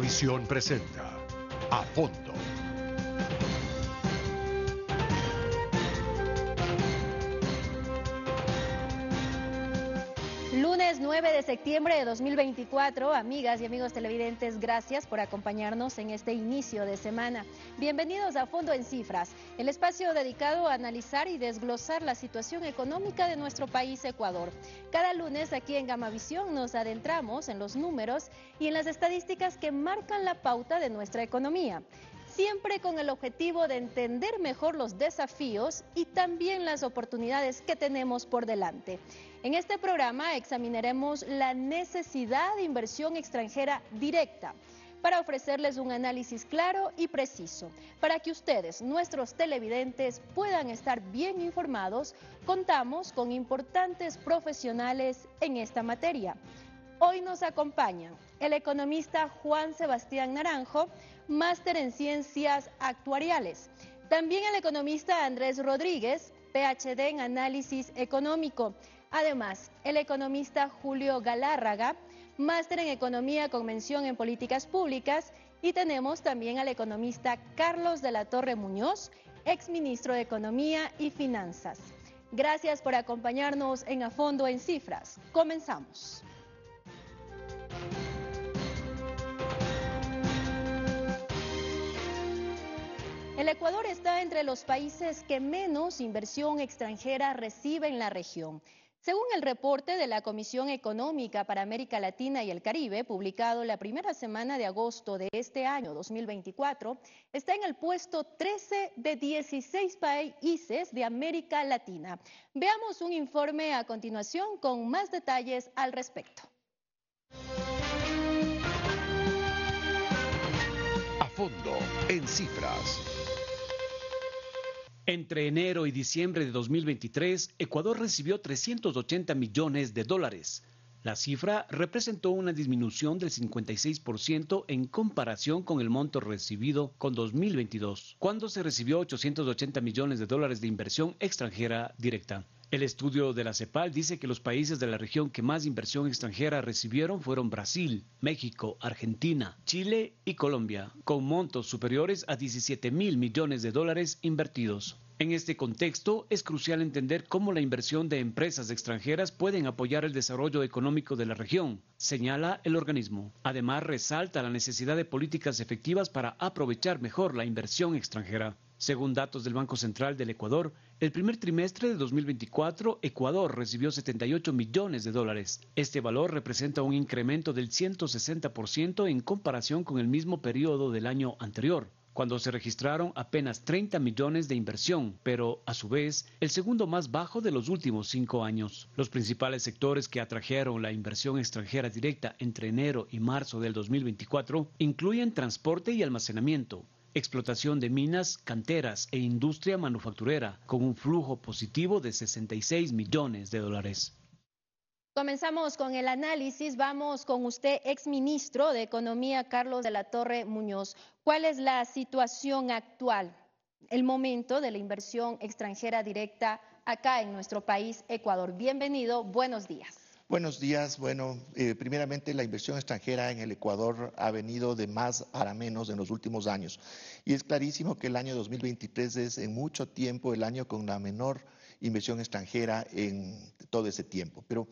Visión presenta A Fondo Lunes 9 de septiembre de 2024, amigas y amigos televidentes, gracias por acompañarnos en este inicio de semana. Bienvenidos a Fondo en Cifras, el espacio dedicado a analizar y desglosar la situación económica de nuestro país Ecuador. Cada lunes aquí en Gamavisión nos adentramos en los números y en las estadísticas que marcan la pauta de nuestra economía siempre con el objetivo de entender mejor los desafíos y también las oportunidades que tenemos por delante. En este programa examinaremos la necesidad de inversión extranjera directa para ofrecerles un análisis claro y preciso, para que ustedes, nuestros televidentes, puedan estar bien informados, contamos con importantes profesionales en esta materia. Hoy nos acompaña el economista Juan Sebastián Naranjo, máster en ciencias actuariales. También el economista Andrés Rodríguez, PhD en análisis económico. Además, el economista Julio Galárraga, máster en economía con mención en políticas públicas. Y tenemos también al economista Carlos de la Torre Muñoz, exministro de Economía y Finanzas. Gracias por acompañarnos en A Fondo en Cifras. Comenzamos. El Ecuador está entre los países que menos inversión extranjera recibe en la región. Según el reporte de la Comisión Económica para América Latina y el Caribe, publicado la primera semana de agosto de este año 2024, está en el puesto 13 de 16 países de América Latina. Veamos un informe a continuación con más detalles al respecto. A fondo, en cifras. Entre enero y diciembre de 2023, Ecuador recibió 380 millones de dólares. La cifra representó una disminución del 56% en comparación con el monto recibido con 2022, cuando se recibió 880 millones de dólares de inversión extranjera directa. El estudio de la CEPAL dice que los países de la región que más inversión extranjera recibieron fueron Brasil, México, Argentina, Chile y Colombia, con montos superiores a 17 mil millones de dólares invertidos. En este contexto, es crucial entender cómo la inversión de empresas extranjeras pueden apoyar el desarrollo económico de la región, señala el organismo. Además, resalta la necesidad de políticas efectivas para aprovechar mejor la inversión extranjera. Según datos del Banco Central del Ecuador, el primer trimestre de 2024 Ecuador recibió 78 millones de dólares. Este valor representa un incremento del 160% en comparación con el mismo periodo del año anterior cuando se registraron apenas 30 millones de inversión, pero a su vez el segundo más bajo de los últimos cinco años. Los principales sectores que atrajeron la inversión extranjera directa entre enero y marzo del 2024 incluyen transporte y almacenamiento, explotación de minas, canteras e industria manufacturera, con un flujo positivo de 66 millones de dólares. Comenzamos con el análisis. Vamos con usted, exministro de Economía, Carlos de la Torre Muñoz. ¿Cuál es la situación actual, el momento de la inversión extranjera directa acá en nuestro país, Ecuador? Bienvenido, buenos días. Buenos días. Bueno, eh, primeramente la inversión extranjera en el Ecuador ha venido de más para menos en los últimos años. Y es clarísimo que el año 2023 es en mucho tiempo el año con la menor inversión extranjera en todo ese tiempo. Pero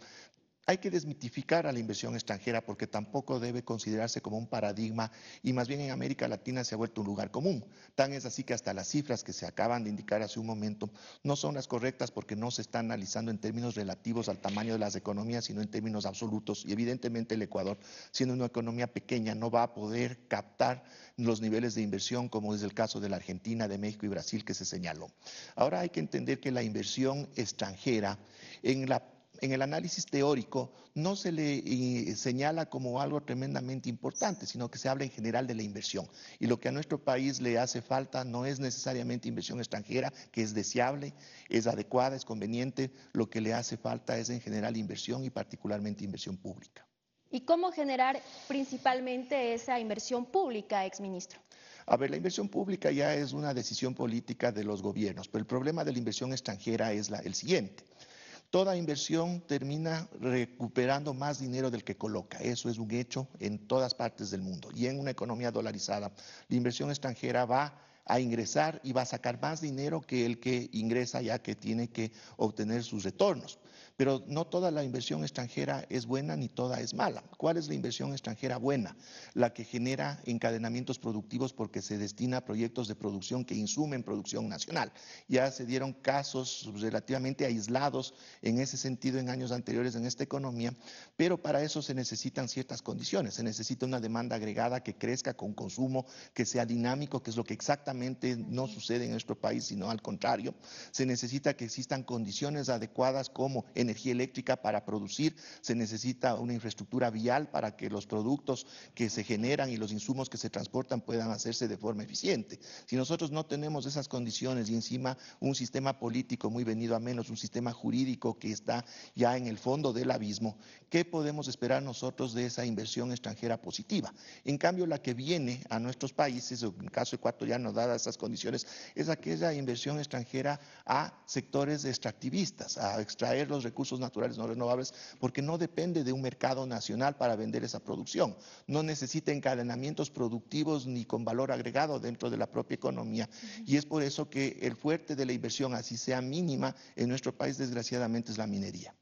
hay que desmitificar a la inversión extranjera porque tampoco debe considerarse como un paradigma y más bien en América Latina se ha vuelto un lugar común. Tan es así que hasta las cifras que se acaban de indicar hace un momento no son las correctas porque no se están analizando en términos relativos al tamaño de las economías, sino en términos absolutos. Y evidentemente el Ecuador, siendo una economía pequeña, no va a poder captar los niveles de inversión como es el caso de la Argentina, de México y Brasil que se señaló. Ahora hay que entender que la inversión extranjera en la en el análisis teórico no se le eh, señala como algo tremendamente importante, sino que se habla en general de la inversión. Y lo que a nuestro país le hace falta no es necesariamente inversión extranjera, que es deseable, es adecuada, es conveniente, lo que le hace falta es en general inversión y particularmente inversión pública. ¿Y cómo generar principalmente esa inversión pública, exministro? A ver, la inversión pública ya es una decisión política de los gobiernos, pero el problema de la inversión extranjera es el siguiente. Toda inversión termina recuperando más dinero del que coloca. Eso es un hecho en todas partes del mundo. Y en una economía dolarizada, la inversión extranjera va a ingresar y va a sacar más dinero que el que ingresa ya que tiene que obtener sus retornos. Pero no toda la inversión extranjera es buena ni toda es mala. ¿Cuál es la inversión extranjera buena? La que genera encadenamientos productivos porque se destina a proyectos de producción que insumen producción nacional. Ya se dieron casos relativamente aislados en ese sentido en años anteriores en esta economía, pero para eso se necesitan ciertas condiciones. Se necesita una demanda agregada que crezca con consumo, que sea dinámico, que es lo que exactamente no sucede en nuestro país, sino al contrario. Se necesita que existan condiciones adecuadas como energía eléctrica para producir, se necesita una infraestructura vial para que los productos que se generan y los insumos que se transportan puedan hacerse de forma eficiente. Si nosotros no tenemos esas condiciones y encima un sistema político muy venido a menos, un sistema jurídico que está ya en el fondo del abismo, ¿qué podemos esperar nosotros de esa inversión extranjera positiva? En cambio, la que viene a nuestros países, en el caso nos da a estas condiciones, es aquella inversión extranjera a sectores extractivistas, a extraer los recursos naturales no renovables, porque no depende de un mercado nacional para vender esa producción. No necesita encadenamientos productivos ni con valor agregado dentro de la propia economía. Y es por eso que el fuerte de la inversión, así sea mínima, en nuestro país desgraciadamente es la minería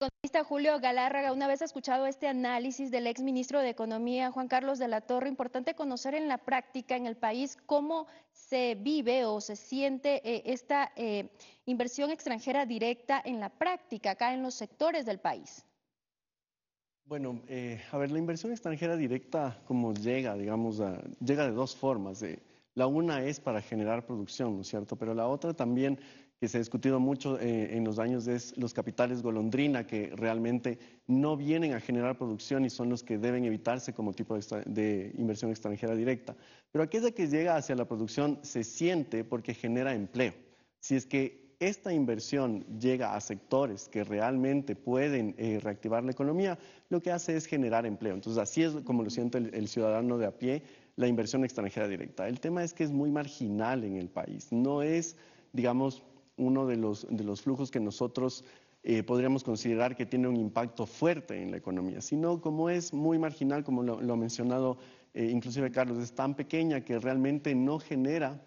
economista Julio Galárraga, una vez escuchado este análisis del exministro de Economía, Juan Carlos de la Torre, importante conocer en la práctica, en el país, cómo se vive o se siente eh, esta eh, inversión extranjera directa en la práctica, acá en los sectores del país. Bueno, eh, a ver, la inversión extranjera directa, como llega, digamos, llega de dos formas. La una es para generar producción, ¿no es cierto? Pero la otra también que se ha discutido mucho eh, en los años es los capitales golondrina, que realmente no vienen a generar producción y son los que deben evitarse como tipo de, inversión extranjera directa. Pero aquella que llega hacia la producción se siente porque genera empleo. Si es que esta inversión llega a sectores que realmente pueden eh, reactivar la economía, lo que hace es generar empleo. Entonces, así es como lo siente el, el ciudadano de a pie, la inversión extranjera directa. El tema es que es muy marginal en el país, no es digamos, uno de los, de los flujos que nosotros eh, podríamos considerar que tiene un impacto fuerte en la economía, sino como es muy marginal, como lo, ha mencionado eh, inclusive Carlos, es tan pequeña que realmente no genera,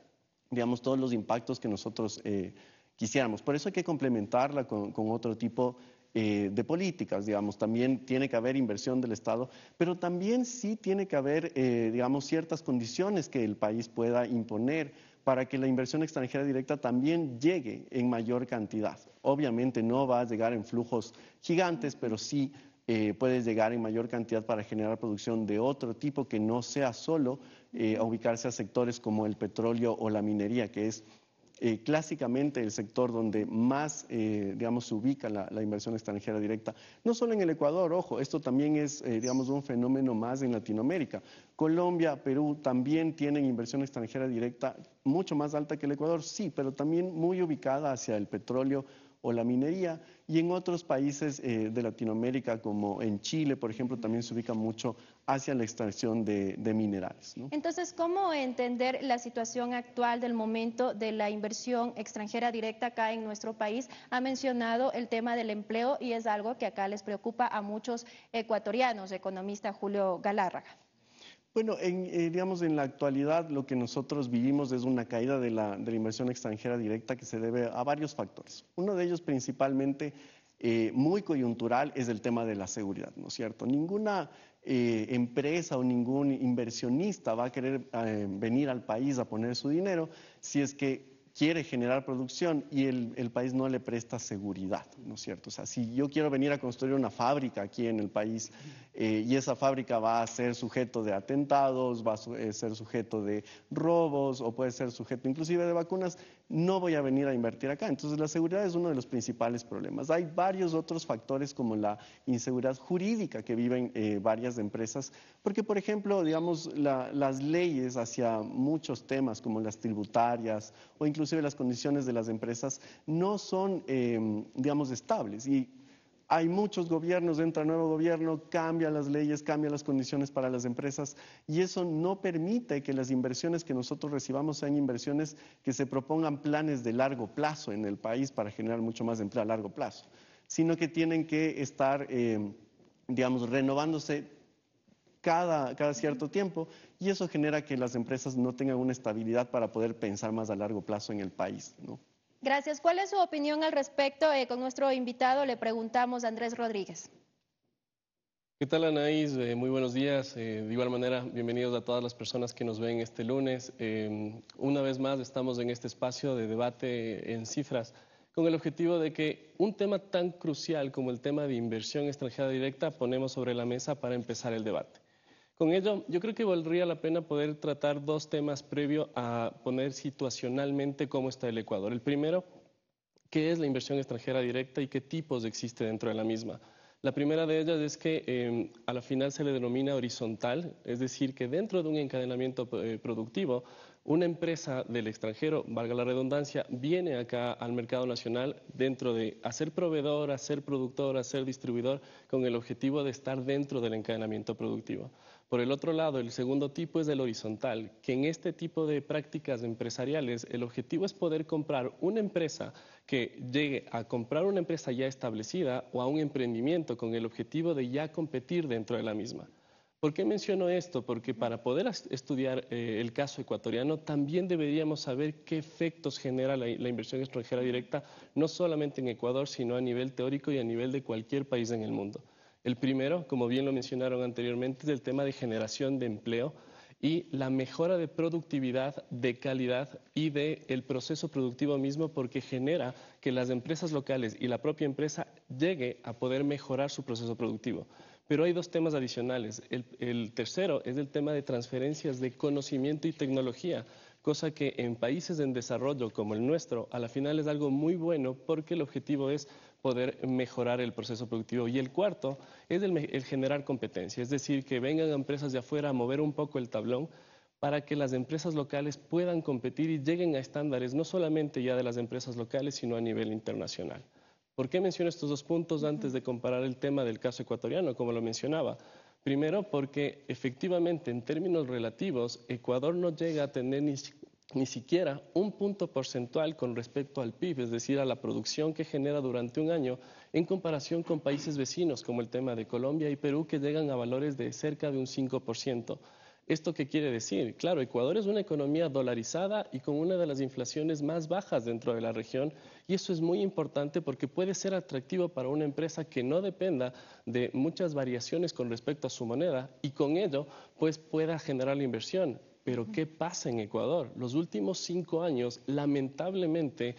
digamos, todos los impactos que nosotros eh, quisiéramos. Por eso hay que complementarla con, otro tipo de políticas, digamos, también tiene que haber inversión del Estado, pero también sí tiene que haber, digamos, ciertas condiciones que el país pueda imponer para que la inversión extranjera directa también llegue en mayor cantidad. Obviamente no va a llegar en flujos gigantes, pero sí eh, puede puedes llegar en mayor cantidad para generar producción de otro tipo que no sea solo eh, ubicarse a sectores como el petróleo o la minería, que es eh, clásicamente el sector donde más, eh, digamos, se ubica la, inversión extranjera directa, no solo en el Ecuador, ojo, esto también es, eh, digamos, un fenómeno más en Latinoamérica. Colombia, Perú también tienen inversión extranjera directa mucho más alta que el Ecuador, sí, pero también muy ubicada hacia el petróleo o la minería y en otros países eh, de Latinoamérica, como en Chile, por ejemplo, también se ubica mucho hacia la extracción de, minerales. Entonces, ¿cómo entender la situación actual del momento de la inversión extranjera directa acá en nuestro país? Ha mencionado el tema del empleo y es algo que acá les preocupa a muchos ecuatorianos, economista Julio Galárraga. Bueno, en, eh, digamos, en la actualidad lo que nosotros vivimos es una caída de la, inversión extranjera directa que se debe a varios factores. Uno de ellos principalmente eh, muy coyuntural es el tema de la seguridad, ¿no es cierto? Ninguna eh, empresa o ningún inversionista va a querer venir al país a poner su dinero si es que quiere generar producción y el, país no le presta seguridad, ¿no es cierto? O sea, si yo quiero venir a construir una fábrica aquí en el país eh, y esa fábrica va a ser sujeto de atentados, va a eh, ser sujeto de robos o puede ser sujeto inclusive de vacunas, no voy a venir a invertir acá. Entonces la seguridad es uno de los principales problemas. Hay varios otros factores como la inseguridad jurídica que viven eh, varias empresas, porque por ejemplo, digamos, las leyes hacia muchos temas como las tributarias o inclusive las condiciones de las empresas no son, eh, digamos, estables. Hay muchos gobiernos, entra nuevo gobierno, cambia las leyes, cambia las condiciones para las empresas y eso no permite que las inversiones que nosotros recibamos sean inversiones que se propongan planes de largo plazo en el país para generar mucho más empleo a largo plazo, sino que tienen que estar, em, digamos, renovándose cada, cada, cierto tiempo y eso genera que las empresas no tengan una estabilidad para poder pensar más a largo plazo en el país. ¿no? Gracias. ¿Cuál es su opinión al respecto? Eh, con nuestro invitado le preguntamos a Andrés Rodríguez. ¿Qué tal, Anaís? Eh, muy buenos días. Eh, de igual manera, bienvenidos a todas las personas que nos ven este lunes. una vez más, estamos en este espacio de debate en cifras con el objetivo de que un tema tan crucial como el tema de inversión extranjera directa ponemos sobre la mesa para empezar el debate. Con ello, yo creo que valdría la pena poder tratar dos temas previo a poner situacionalmente cómo está el Ecuador. El primero, qué es la inversión extranjera directa y qué tipos existe dentro de la misma. La primera de ellas es que em, a la final se le denomina horizontal, es decir, que dentro de un encadenamiento eh, productivo, una empresa del extranjero, valga la redundancia, viene acá al mercado nacional dentro de hacer proveedor, hacer productor, hacer distribuidor, con el objetivo de estar dentro del encadenamiento productivo. Por el otro lado, el segundo tipo es el horizontal, que en este tipo de prácticas empresariales el objetivo es poder comprar una empresa que llegue a comprar una empresa ya establecida o a un emprendimiento con el objetivo de ya competir dentro de la misma. ¿Por qué menciono esto? Porque para poder estudiar eh, el caso ecuatoriano también deberíamos saber qué efectos genera la, inversión extranjera directa, no solamente en Ecuador, sino a nivel teórico y a nivel de cualquier país en el mundo. El primero, como bien lo mencionaron anteriormente, es el tema de generación de empleo y la mejora de productividad, de calidad y del el proceso productivo mismo, porque genera que las empresas locales y la propia empresa llegue a poder mejorar su proceso productivo. Pero hay dos temas adicionales. el tercero es el tema de transferencias de conocimiento y tecnología cosa que en países en desarrollo como el nuestro, a la final es algo muy bueno porque el objetivo es poder mejorar el proceso productivo. Y el cuarto es el, generar competencia, es decir, que vengan empresas de afuera a mover un poco el tablón para que las empresas locales puedan competir y lleguen a estándares no solamente ya de las empresas locales, sino a nivel internacional. ¿Por qué menciono estos dos puntos antes de comparar el tema del caso ecuatoriano, como lo mencionaba? Primero, porque efectivamente en términos relativos, Ecuador no llega a tener ni, siquiera un punto porcentual con respecto al PIB, es decir, a la producción que genera durante un año, en comparación con países vecinos como el tema de Colombia y Perú, que llegan a valores de cerca de un 5%. ¿Esto qué quiere decir? Claro, Ecuador es una economía dolarizada y con una de las inflaciones más bajas dentro de la región y eso es muy importante porque puede ser atractivo para una empresa que no dependa de muchas variaciones con respecto a su moneda y con ello pues pueda generar la inversión. Pero ¿qué pasa en Ecuador? Los últimos cinco años, lamentablemente,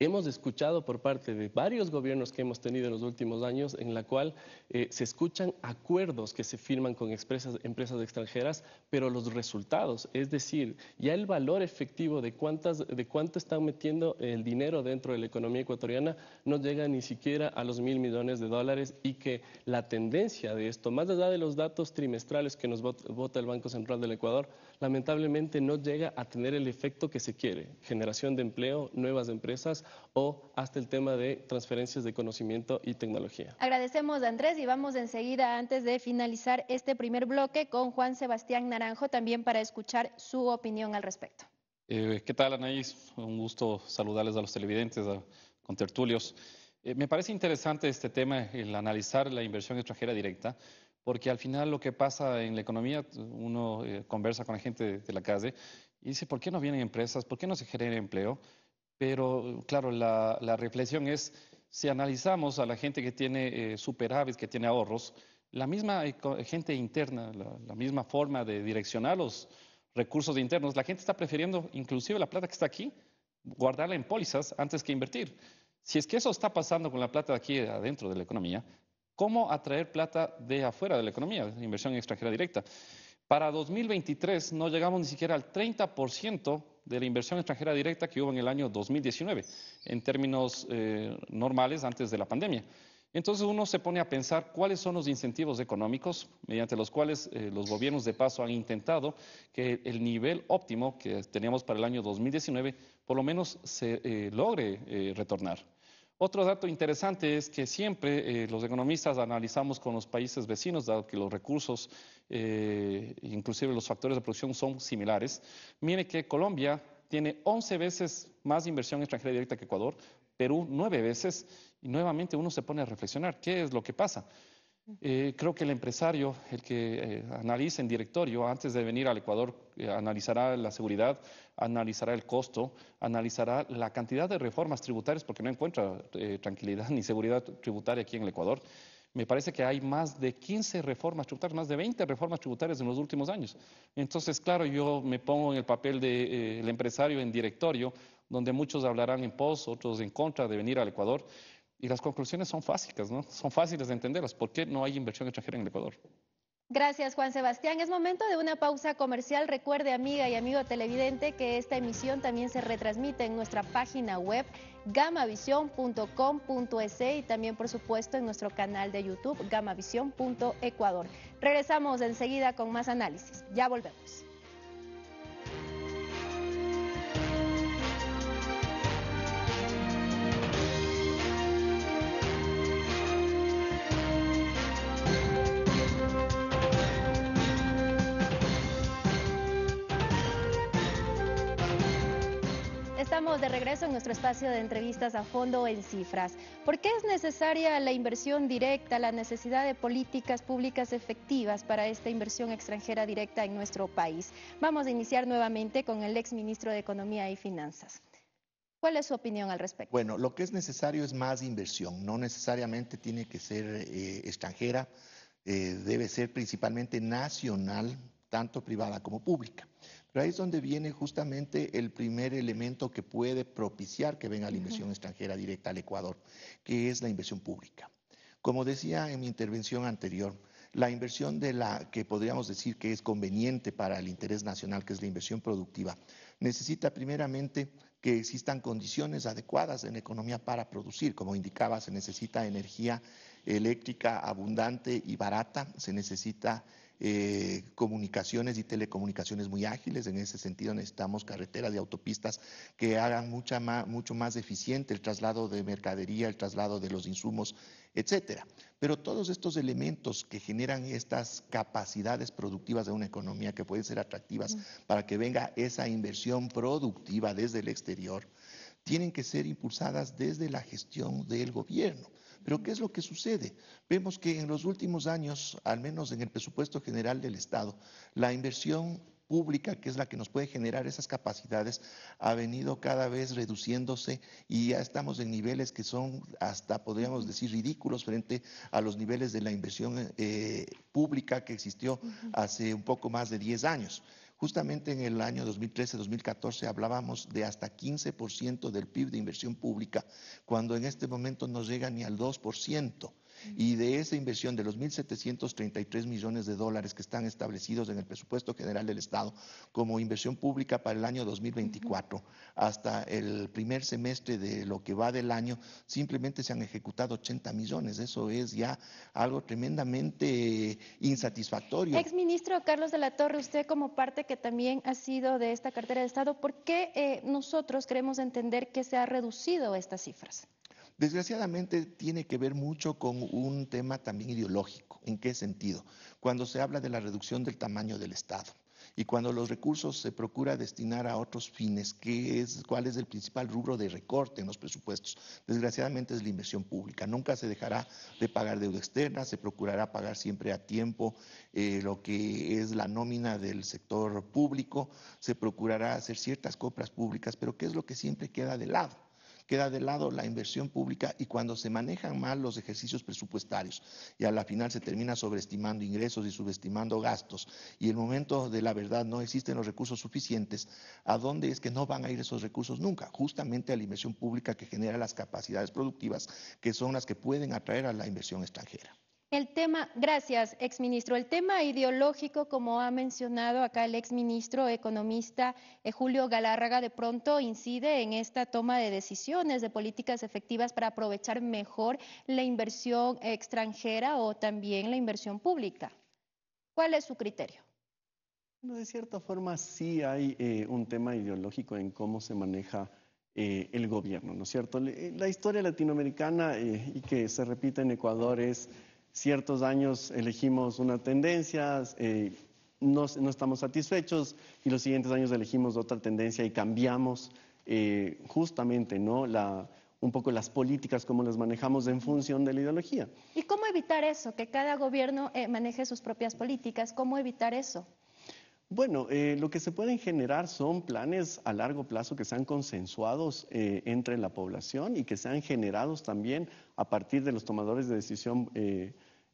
hemos escuchado por parte de varios gobiernos que hemos tenido en los últimos años, en la cual eh, se escuchan acuerdos que se firman con empresas, extranjeras, pero los resultados, es decir, ya el valor efectivo de, cuántas, de cuánto están metiendo el dinero dentro de la economía ecuatoriana, no llega ni siquiera a los mil millones de dólares y que la tendencia de esto, más allá de los datos trimestrales que nos vota el Banco Central del Ecuador, lamentablemente no llega a tener el efecto que se quiere, generación de empleo, nuevas empresas, o hasta el tema de transferencias de conocimiento y tecnología. Agradecemos a Andrés y vamos enseguida antes de finalizar este primer bloque con Juan Sebastián Naranjo también para escuchar su opinión al respecto. Eh, ¿Qué tal, Anaís? Un gusto saludarles a los televidentes, a, con tertulios. Eh, me parece interesante este tema, el analizar la inversión extranjera directa, porque al final lo que pasa en la economía, uno eh, conversa con la gente de, de la calle y dice, ¿por qué no vienen empresas? ¿Por qué no se genera empleo? Pero claro, la, reflexión es, si analizamos a la gente que tiene eh, superávit, que tiene ahorros, la misma gente interna, la, misma forma de direccionar los recursos internos, la gente está prefiriendo inclusive la plata que está aquí, guardarla en pólizas antes que invertir. Si es que eso está pasando con la plata de aquí adentro de la economía, ¿cómo atraer plata de afuera de la economía, inversión extranjera directa? Para 2023 no llegamos ni siquiera al 30% de la inversión extranjera directa que hubo en el año 2019, en términos eh, normales antes de la pandemia. Entonces uno se pone a pensar cuáles son los incentivos económicos mediante los cuales eh, los gobiernos de paso han intentado que el nivel óptimo que teníamos para el año 2019 por lo menos se eh, logre retornar. Otro dato interesante es que siempre eh, los economistas analizamos con los países vecinos, dado que los recursos, e inclusive los factores de producción, son similares. Mire que Colombia tiene 11 veces más inversión extranjera directa que Ecuador, Perú 9 veces, y nuevamente uno se pone a reflexionar qué es lo que pasa. Eh, creo que el empresario, el que eh, analice en directorio, antes de venir al Ecuador, eh, analizará la seguridad, analizará el costo, analizará la cantidad de reformas tributarias, porque no encuentra tranquilidad ni seguridad tributaria aquí en el Ecuador. Me parece que hay más de 15 reformas tributarias, más de 20 reformas tributarias en los últimos años. Entonces, claro, yo me pongo en el papel del empresario en directorio, donde muchos hablarán en pos, otros en contra de venir al Ecuador. Y las conclusiones son fáciles, ¿no? Son fáciles de entenderlas. ¿Por qué no hay inversión extranjera en el Ecuador? Gracias, Juan Sebastián. Es momento de una pausa comercial. Recuerde, amiga y amigo televidente, que esta emisión también se retransmite en nuestra página web gamavision.com.es y también, por supuesto, en nuestro canal de YouTube gamavision.ecuador. Regresamos enseguida con más análisis. Ya volvemos. de regreso en nuestro espacio de entrevistas a fondo en cifras. ¿Por qué es necesaria la inversión directa, la necesidad de políticas públicas efectivas para esta inversión extranjera directa en nuestro país? Vamos a iniciar nuevamente con el ex ministro de Economía y Finanzas. ¿Cuál es su opinión al respecto? Bueno, lo que es necesario es más inversión, no necesariamente tiene que ser eh, extranjera, eh, debe ser principalmente nacional, tanto privada como pública. Pero ahí es donde viene justamente el primer elemento que puede propiciar que venga la inversión extranjera directa al Ecuador, que es la inversión pública. Como decía en mi intervención anterior, la inversión de la que podríamos decir que es conveniente para el interés nacional, que es la inversión productiva, necesita primeramente que existan condiciones adecuadas en economía para producir. Como indicaba, se necesita energía eléctrica abundante y barata, se necesita eh, comunicaciones y telecomunicaciones muy ágiles. En ese sentido necesitamos carreteras y autopistas que hagan mucho más eficiente el traslado de mercadería, el traslado de los insumos, etcétera. Pero todos estos elementos que generan estas capacidades productivas de una economía que pueden ser atractivas para que venga esa inversión productiva desde el exterior, tienen que ser impulsadas desde la gestión del gobierno. Pero ¿qué es lo que sucede? Vemos que en los últimos años, al menos en el presupuesto general del Estado, la inversión pública, que es la que nos puede generar esas capacidades, ha venido cada vez reduciéndose y ya estamos en niveles que son hasta, podríamos decir, ridículos frente a los niveles de la inversión eh, pública que existió hace un poco más de 10 años. Justamente en el año 2013-2014 hablábamos de hasta 15% del PIB de inversión pública, cuando en este momento no llega ni al 2%. Y de esa inversión de los 1.733 millones de dólares que están establecidos en el presupuesto general del Estado como inversión pública para el año 2024 hasta el primer semestre de lo que va del año, simplemente se han ejecutado 80 millones. Eso es ya algo tremendamente insatisfactorio. Exministro Carlos de la Torre, usted como parte que también ha sido de esta cartera de Estado, ¿por qué eh, nosotros queremos entender que se ha reducido estas cifras? Desgraciadamente tiene que ver mucho con un tema también ideológico. ¿En qué sentido? Cuando se habla de la reducción del tamaño del Estado y cuando los recursos se procura destinar a otros fines, es, ¿cuál es el principal rubro de recorte en los presupuestos? Desgraciadamente es la inversión pública. Nunca se dejará de pagar deuda externa, se procurará pagar siempre a tiempo eh, lo que es la nómina del sector público, se procurará hacer ciertas compras públicas, pero ¿qué es lo que siempre queda de lado? queda de lado la inversión pública y cuando se manejan mal los ejercicios presupuestarios y a la final se termina sobreestimando ingresos y subestimando gastos y en el momento de la verdad no existen los recursos suficientes, ¿a dónde es que no van a ir esos recursos nunca? Justamente a la inversión pública que genera las capacidades productivas que son las que pueden atraer a la inversión extranjera. El tema, gracias, exministro. El tema ideológico, como ha mencionado acá el exministro economista eh, Julio Galárraga, de pronto incide en esta toma de decisiones de políticas efectivas para aprovechar mejor la inversión extranjera o también la inversión pública. ¿Cuál es su criterio? de cierta forma sí hay eh, un tema ideológico en cómo se maneja eh, el gobierno, ¿no es cierto? La historia latinoamericana y que se repite en Ecuador es ciertos años elegimos una tendencia, eh, no, estamos satisfechos y los siguientes años elegimos otra tendencia y cambiamos eh, justamente ¿no? la, un poco las políticas, cómo las manejamos en función de la ideología. ¿Y cómo evitar eso? Que cada gobierno eh, maneje sus propias políticas. ¿Cómo evitar eso? Bueno, lo que se pueden generar son planes a largo plazo que sean consensuados entre la población y que sean generados también a partir de los tomadores de decisión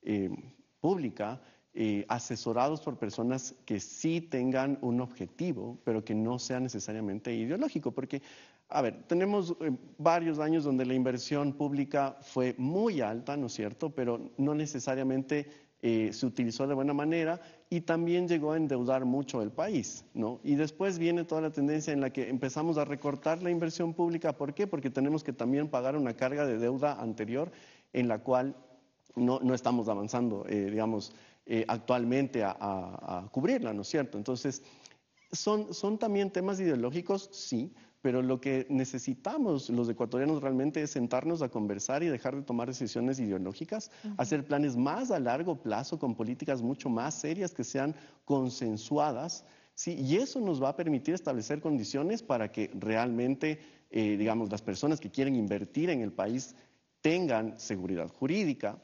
eh, pública, eh, asesorados por personas que sí tengan un objetivo, pero que no sea necesariamente ideológico, porque, a ver, tenemos eh, varios años donde la inversión pública fue muy alta, ¿no es cierto?, pero no necesariamente se utilizó de buena manera y también llegó a endeudar mucho el país, ¿no? Y después viene toda la tendencia en la que empezamos a recortar la inversión pública, ¿por qué? Porque tenemos que también pagar una carga de deuda anterior en la cual no, estamos avanzando, eh, digamos, eh, actualmente a, cubrirla, ¿no es cierto? Entonces, son, también temas ideológicos, sí, pero lo que necesitamos los ecuatorianos realmente es sentarnos a conversar y dejar de tomar decisiones ideológicas, hacer planes más a largo plazo con políticas mucho más serias que sean consensuadas, ¿sí? y eso nos va a permitir establecer condiciones para que realmente, eh, digamos, las personas que quieren invertir en el país tengan seguridad jurídica,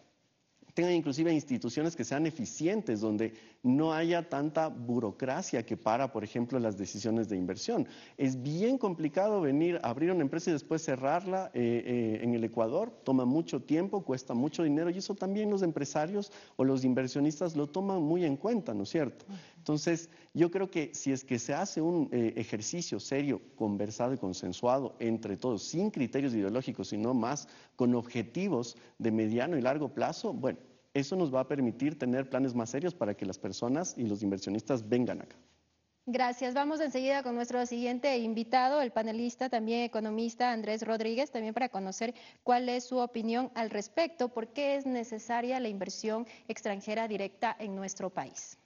tengan inclusive instituciones que sean eficientes, donde no haya tanta burocracia que para, por ejemplo, las decisiones de inversión. Es bien complicado venir abrir una empresa y después cerrarla eh, eh, en el Ecuador. Toma mucho tiempo, cuesta mucho dinero y eso también los empresarios o los inversionistas lo toman muy en cuenta, ¿no es cierto? Entonces, yo creo que si es que se hace un eh, ejercicio serio, conversado y consensuado entre todos, sin criterios ideológicos, sino más con objetivos de mediano y largo plazo, bueno, eso nos va a permitir tener planes más serios para que las personas y los inversionistas vengan acá. Gracias. Vamos enseguida con nuestro siguiente invitado, el panelista, también economista Andrés Rodríguez, también para conocer cuál es su opinión al respecto, por qué es necesaria la inversión extranjera directa en nuestro país.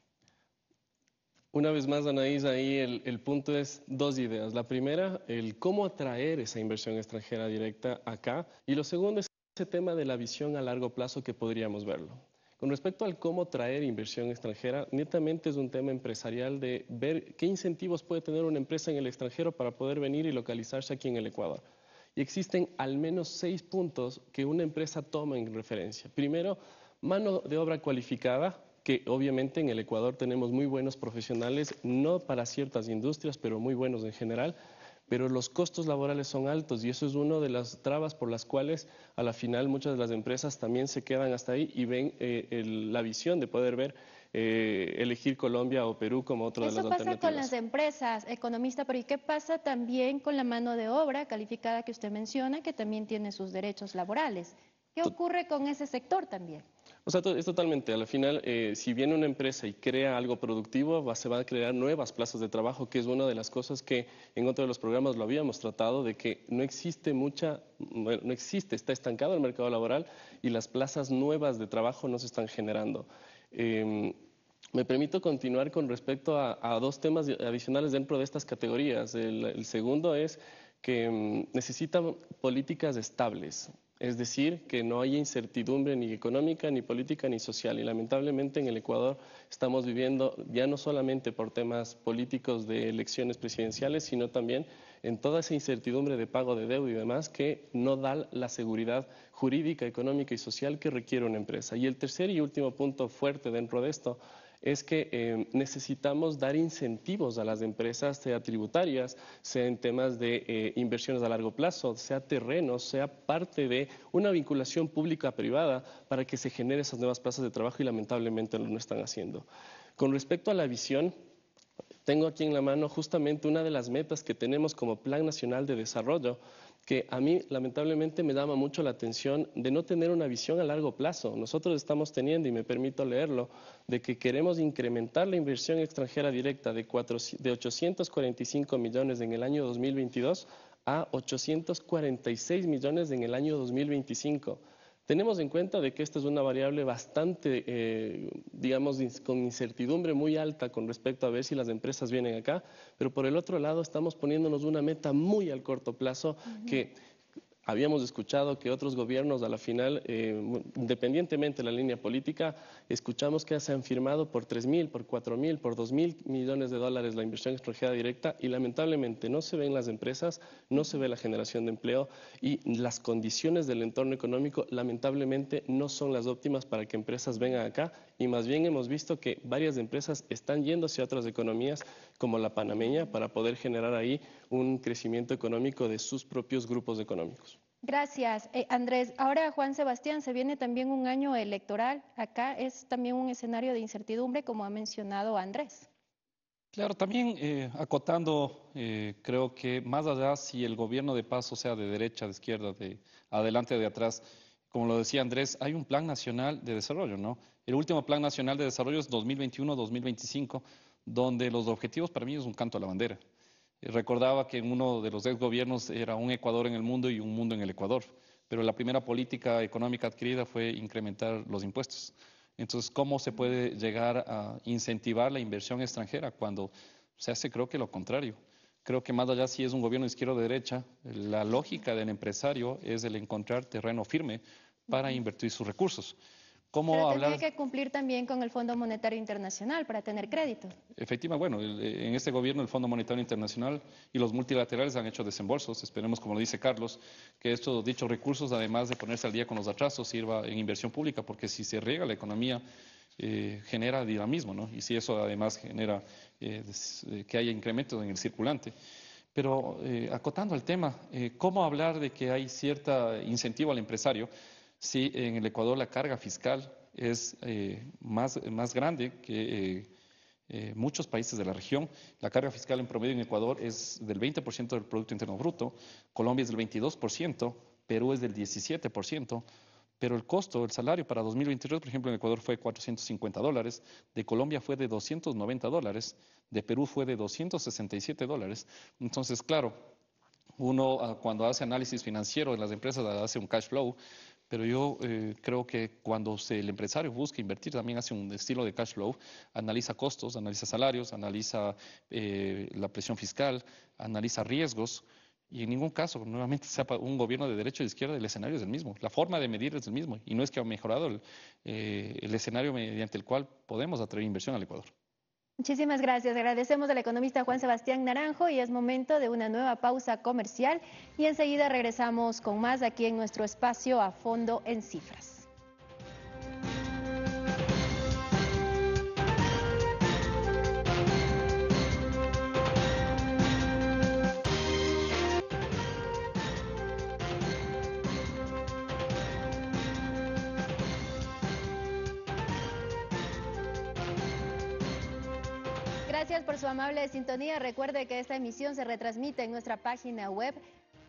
Una vez más, Anaís, ahí el, el punto es dos ideas. La primera, el cómo atraer esa inversión extranjera directa acá y lo segundo es... Este tema de la visión a largo plazo que podríamos verlo. Con respecto al cómo traer inversión extranjera, netamente es un tema empresarial de ver qué incentivos puede tener una empresa en el extranjero para poder venir y localizarse aquí en el Ecuador. Y existen al menos seis puntos que una empresa toma en referencia. Primero, mano de obra cualificada, que obviamente en el Ecuador tenemos muy buenos profesionales, no para ciertas industrias, pero muy buenos en general pero los costos laborales son altos y eso es una de las trabas por las cuales a la final muchas de las empresas también se quedan hasta ahí y ven eh, la visión de poder ver eh, elegir Colombia o Perú como otra de las alternativas. Eso pasa con las empresas, economista, pero ¿y qué pasa también con la mano de obra calificada que usted menciona, que también tiene sus derechos laborales? ¿Qué ocurre con ese sector también? O sea, es totalmente. Al final, eh, si viene una empresa y crea algo productivo, se van a crear nuevas plazas de trabajo, que es una de las cosas que en otro de los programas lo habíamos tratado, de que no existe mucha, no existe, está estancado el mercado laboral y las plazas nuevas de trabajo no se están generando. Em, me permito continuar con respecto a, dos temas adicionales dentro de estas categorías. El, segundo es que em, necesitan políticas estables. Es decir, que no haya incertidumbre ni económica, ni política, ni social. Y lamentablemente en el Ecuador estamos viviendo ya no solamente por temas políticos de elecciones presidenciales, sino también en toda esa incertidumbre de pago de deuda y demás que no da la seguridad jurídica, económica y social que requiere una empresa. Y el tercer y último punto fuerte dentro de esto es que eh, necesitamos dar incentivos a las empresas, sea tributarias, sea en temas de eh, inversiones a largo plazo, sea terreno, sea parte de una vinculación pública-privada para que se genere esas nuevas plazas de trabajo y lamentablemente no lo están haciendo. Con respecto a la visión, tengo aquí en la mano justamente una de las metas que tenemos como Plan Nacional de Desarrollo que a mí lamentablemente me llama mucho la atención de no tener una visión a largo plazo. Nosotros estamos teniendo, y me permito leerlo, de que queremos incrementar la inversión extranjera directa de, de 845 millones en el año 2022 a 846 millones en el año 2025. Tenemos en cuenta de que esta es una variable bastante, eh, digamos, con incertidumbre muy alta con respecto a ver si las empresas vienen acá, pero por el otro lado estamos poniéndonos una meta muy al corto plazo que Habíamos escuchado que otros gobiernos a la final, eh, independientemente de la línea política, escuchamos que se han firmado por 3.000, por mil, por mil millones de dólares la inversión extranjera directa y lamentablemente no se ven las empresas, no se ve la generación de empleo y las condiciones del entorno económico lamentablemente no son las óptimas para que empresas vengan acá y más bien hemos visto que varias empresas están yendo hacia otras economías como la panameña para poder generar ahí un crecimiento económico de sus propios grupos económicos. Gracias, eh, Andrés. Ahora, Juan Sebastián, se viene también un año electoral. Acá es también un escenario de incertidumbre, como ha mencionado Andrés. Claro, también eh, acotando, eh, creo que más allá si el gobierno de paso sea de derecha, de izquierda, de adelante, de atrás, como lo decía Andrés, hay un plan nacional de desarrollo, ¿no? El último plan nacional de desarrollo es 2021-2025, donde los objetivos para mí es un canto a la bandera. Recordaba que en uno de los ex gobiernos era un Ecuador en el mundo y un mundo en el Ecuador, pero la primera política económica adquirida fue incrementar los impuestos. Entonces, ¿cómo se puede llegar a incentivar la inversión extranjera cuando se hace, creo que lo contrario? Creo que más allá si es un gobierno izquierdo o derecha, la lógica del empresario es el encontrar terreno firme para invertir sus recursos. ¿Cómo Pero hablar? que cumplir también con el Fondo Monetario Internacional para tener crédito. Efectivamente, bueno, eh, en este gobierno el Fondo Monetario Internacional y los multilaterales han hecho desembolsos. Esperemos, como lo dice Carlos, que estos dichos recursos, además de ponerse al día con los atrasos, sirva en inversión pública, porque si se riega la economía eh, genera dinamismo, ¿no? Y si eso además genera eh, que haya incrementos en el circulante. Pero acotando el tema, ¿cómo hablar de que hay cierto incentivo al empresario? Sí, en el Ecuador la carga fiscal es eh, más, más grande que eh, eh, muchos países de la región. La carga fiscal en promedio en Ecuador es del 20% del Producto Interno Bruto, Colombia es del 22%, Perú es del 17%, pero el costo, el salario para 2023, por ejemplo, en Ecuador fue 450 dólares, de Colombia fue de 290 dólares, de Perú fue de 267 dólares. Entonces, claro, uno ah, cuando hace análisis financiero en las empresas hace un cash flow pero yo eh, creo que cuando el empresario busca invertir, también hace un estilo de cash flow, analiza costos, analiza salarios, analiza eh, la presión fiscal, analiza riesgos. Y en ningún caso, nuevamente, sea un gobierno de derecha o de izquierda, el escenario es el mismo. La forma de medir es el mismo. Y no es que ha mejorado el eh, escenario mediante el cual podemos atraer inversión al Ecuador. Muchísimas gracias. Agradecemos al economista Juan Sebastián Naranjo y es momento de una nueva pausa comercial y enseguida regresamos con más aquí en nuestro espacio a fondo en cifras. por su amable sintonía. Recuerde que esta emisión se retransmite en nuestra página web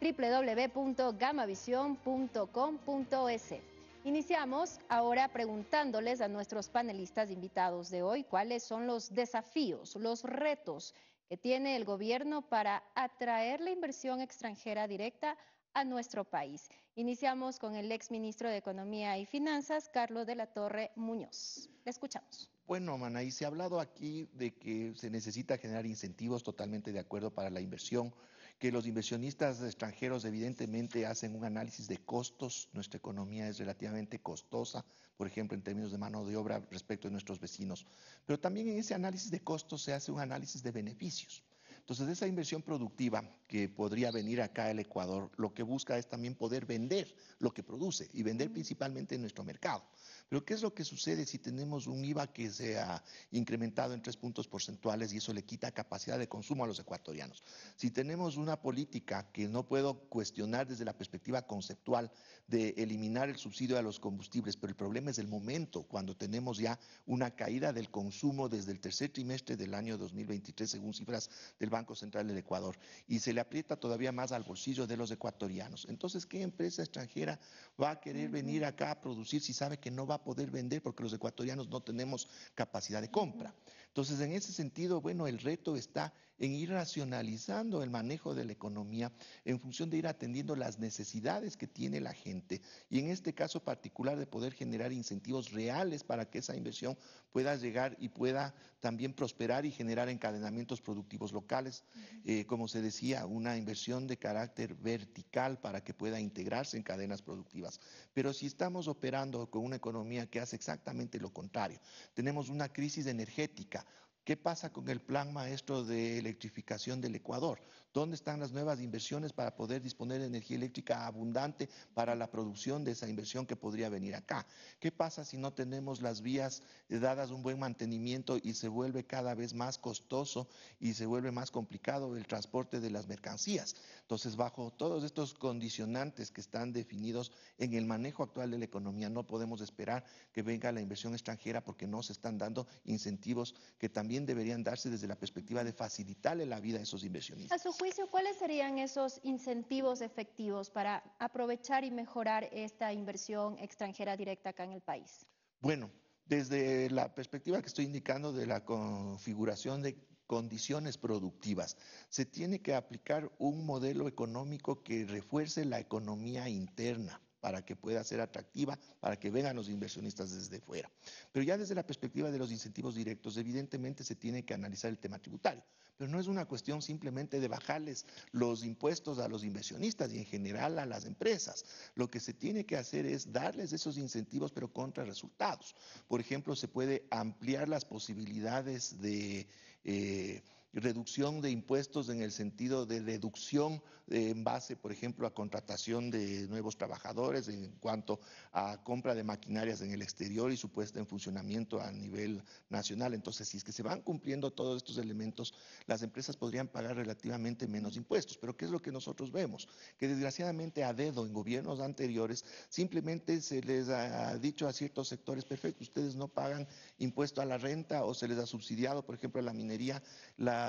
www.gamavision.com.es. Iniciamos ahora preguntándoles a nuestros panelistas invitados de hoy cuáles son los desafíos, los retos que tiene el gobierno para atraer la inversión extranjera directa a nuestro país. Iniciamos con el exministro de Economía y Finanzas, Carlos de la Torre Muñoz escuchamos. Bueno, y se ha hablado aquí de que se necesita generar incentivos totalmente de acuerdo para la inversión, que los inversionistas extranjeros evidentemente hacen un análisis de costos. Nuestra economía es relativamente costosa, por ejemplo, en términos de mano de obra respecto de nuestros vecinos. Pero también en ese análisis de costos se hace un análisis de beneficios. Entonces, esa inversión productiva que podría venir acá al Ecuador, lo que busca es también poder vender lo que produce y vender mm. principalmente en nuestro mercado. Pero ¿qué es lo que sucede si tenemos un IVA que se ha incrementado en tres puntos porcentuales y eso le quita capacidad de consumo a los ecuatorianos? Si tenemos una política que no puedo cuestionar desde la perspectiva conceptual de eliminar el subsidio a los combustibles, pero el problema es el momento, cuando tenemos ya una caída del consumo desde el tercer trimestre del año 2023, según cifras del Banco Central del Ecuador, y se le aprieta todavía más al bolsillo de los ecuatorianos. Entonces, ¿qué empresa extranjera va a querer venir acá a producir si sabe que no va a poder vender porque los ecuatorianos no tenemos capacidad de compra. Entonces, en ese sentido, bueno, el reto está en ir racionalizando el manejo de la economía en función de ir atendiendo las necesidades que tiene la gente y en este caso particular de poder generar incentivos reales para que esa inversión pueda llegar y pueda también prosperar y generar encadenamientos productivos locales. Eh, como se decía, una inversión de carácter vertical para que pueda integrarse en cadenas productivas. Pero si estamos operando con una economía que hace exactamente lo contrario, tenemos una crisis energética, ¿Qué pasa con el plan maestro de electrificación del Ecuador? ¿Dónde están las nuevas inversiones para poder disponer de energía eléctrica abundante para la producción de esa inversión que podría venir acá? ¿Qué pasa si no tenemos las vías eh, dadas un buen mantenimiento y se vuelve cada vez más costoso y se vuelve más complicado el transporte de las mercancías? Entonces, bajo todos estos condicionantes que están definidos en el manejo actual de la economía, no podemos esperar que venga la inversión extranjera porque no se están dando incentivos que también deberían darse desde la perspectiva de facilitarle la vida a esos inversionistas juicio, ¿cuáles serían esos incentivos efectivos para aprovechar y mejorar esta inversión extranjera directa acá en el país? Bueno, desde la perspectiva que estoy indicando de la configuración de condiciones productivas, se tiene que aplicar un modelo económico que refuerce la economía interna para que pueda ser atractiva, para que vengan los inversionistas desde fuera. Pero ya desde la perspectiva de los incentivos directos, evidentemente se tiene que analizar el tema tributario, pero no es una cuestión simplemente de bajarles los impuestos a los inversionistas y en general a las empresas. Lo que se tiene que hacer es darles esos incentivos, pero contra resultados. Por ejemplo, se puede ampliar las posibilidades de... Eh, reducción de impuestos en el sentido de reducción eh, en base, por ejemplo, a contratación de nuevos trabajadores, en cuanto a compra de maquinarias en el exterior y su puesta en funcionamiento a nivel nacional. Entonces, si es que se van cumpliendo todos estos elementos, las empresas podrían pagar relativamente menos impuestos. Pero ¿qué es lo que nosotros vemos? Que desgraciadamente a dedo en gobiernos anteriores simplemente se les ha dicho a ciertos sectores, perfecto, ustedes no pagan impuesto a la renta o se les ha subsidiado, por ejemplo, a la minería, la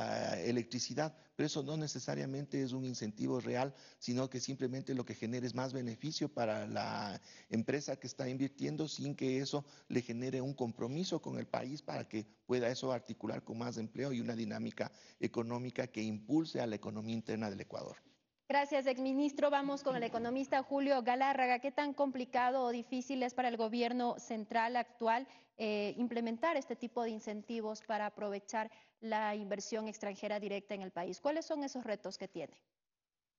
electricidad, pero eso no necesariamente es un incentivo real, sino que simplemente lo que genera es más beneficio para la empresa que está invirtiendo sin que eso le genere un compromiso con el país para que pueda eso articular con más empleo y una dinámica económica que impulse a la economía interna del Ecuador. Gracias, exministro. Vamos con el economista Julio Galárraga. ¿Qué tan complicado o difícil es para el gobierno central actual eh, implementar este tipo de incentivos para aprovechar la inversión extranjera directa en el país. ¿Cuáles son esos retos que tiene?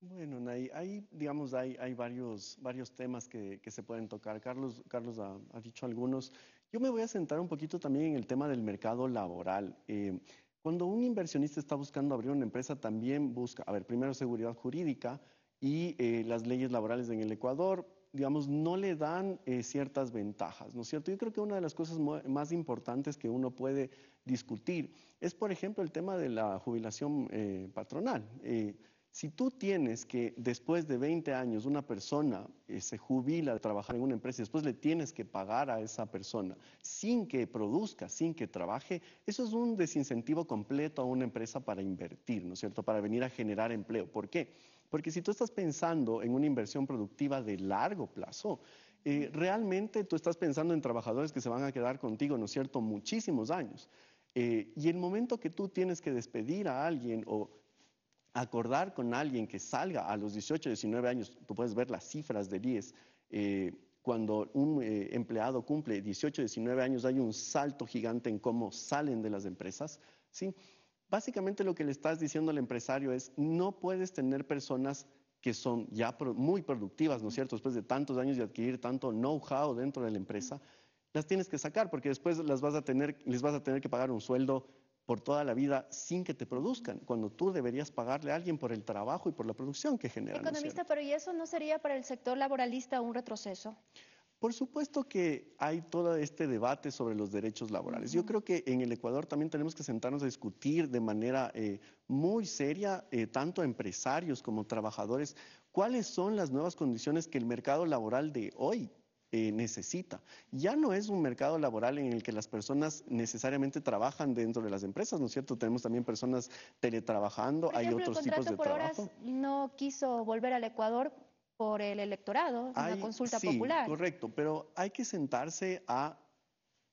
Bueno, hay, digamos, hay, varios, varios temas que, se pueden tocar. Carlos, Carlos ha, dicho algunos. Yo me voy a centrar un poquito también en el tema del mercado laboral. Eh, cuando un inversionista está buscando abrir una empresa, también busca, a ver, primero seguridad jurídica y eh, las leyes laborales en el Ecuador digamos, no le dan eh, ciertas ventajas, ¿no es cierto? Yo creo que una de las cosas más importantes que uno puede discutir es, por ejemplo, el tema de la jubilación eh, patronal. Eh, si tú tienes que después de 20 años una persona se jubila de trabajar en una empresa y después le tienes que pagar a esa persona sin que produzca, sin que trabaje, eso es un desincentivo completo a una empresa para invertir, ¿no es cierto? Para venir a generar empleo. ¿Por qué? Porque si tú estás pensando en una inversión productiva de largo plazo, eh, realmente tú estás pensando en trabajadores que se van a quedar contigo, ¿no es cierto?, muchísimos años. Eh, y el momento que tú tienes que despedir a alguien o acordar con alguien que salga a los 18, 19 años, tú puedes ver las cifras de IES, eh, cuando un empleado cumple 18, 19 años, hay un salto gigante en cómo salen de las empresas, ¿sí? Básicamente lo que le estás diciendo al empresario es, no puedes tener personas que son ya muy productivas, ¿no es cierto? Después de tantos años de adquirir tanto know-how dentro de la empresa, las tienes que sacar porque después las vas a tener, les vas a tener que pagar un sueldo por toda la vida sin que te produzcan, cuando tú deberías pagarle a alguien por el trabajo y por la producción que generan. Economista, pero ¿y eso no sería para el sector laboralista un retroceso? Por supuesto que hay todo este debate sobre los derechos laborales. Yo creo que en el Ecuador también tenemos que sentarnos a discutir de manera eh, muy seria, eh, tanto a empresarios como trabajadores, cuáles son las nuevas condiciones que el mercado laboral de hoy eh, necesita. Ya no es un mercado laboral en el que las personas necesariamente trabajan dentro de las empresas, ¿no es cierto? Tenemos también personas teletrabajando, hay otros tipos de trabajo. no quiso volver al Ecuador por el electorado, hay, una consulta sí, popular. Correcto, pero hay que sentarse a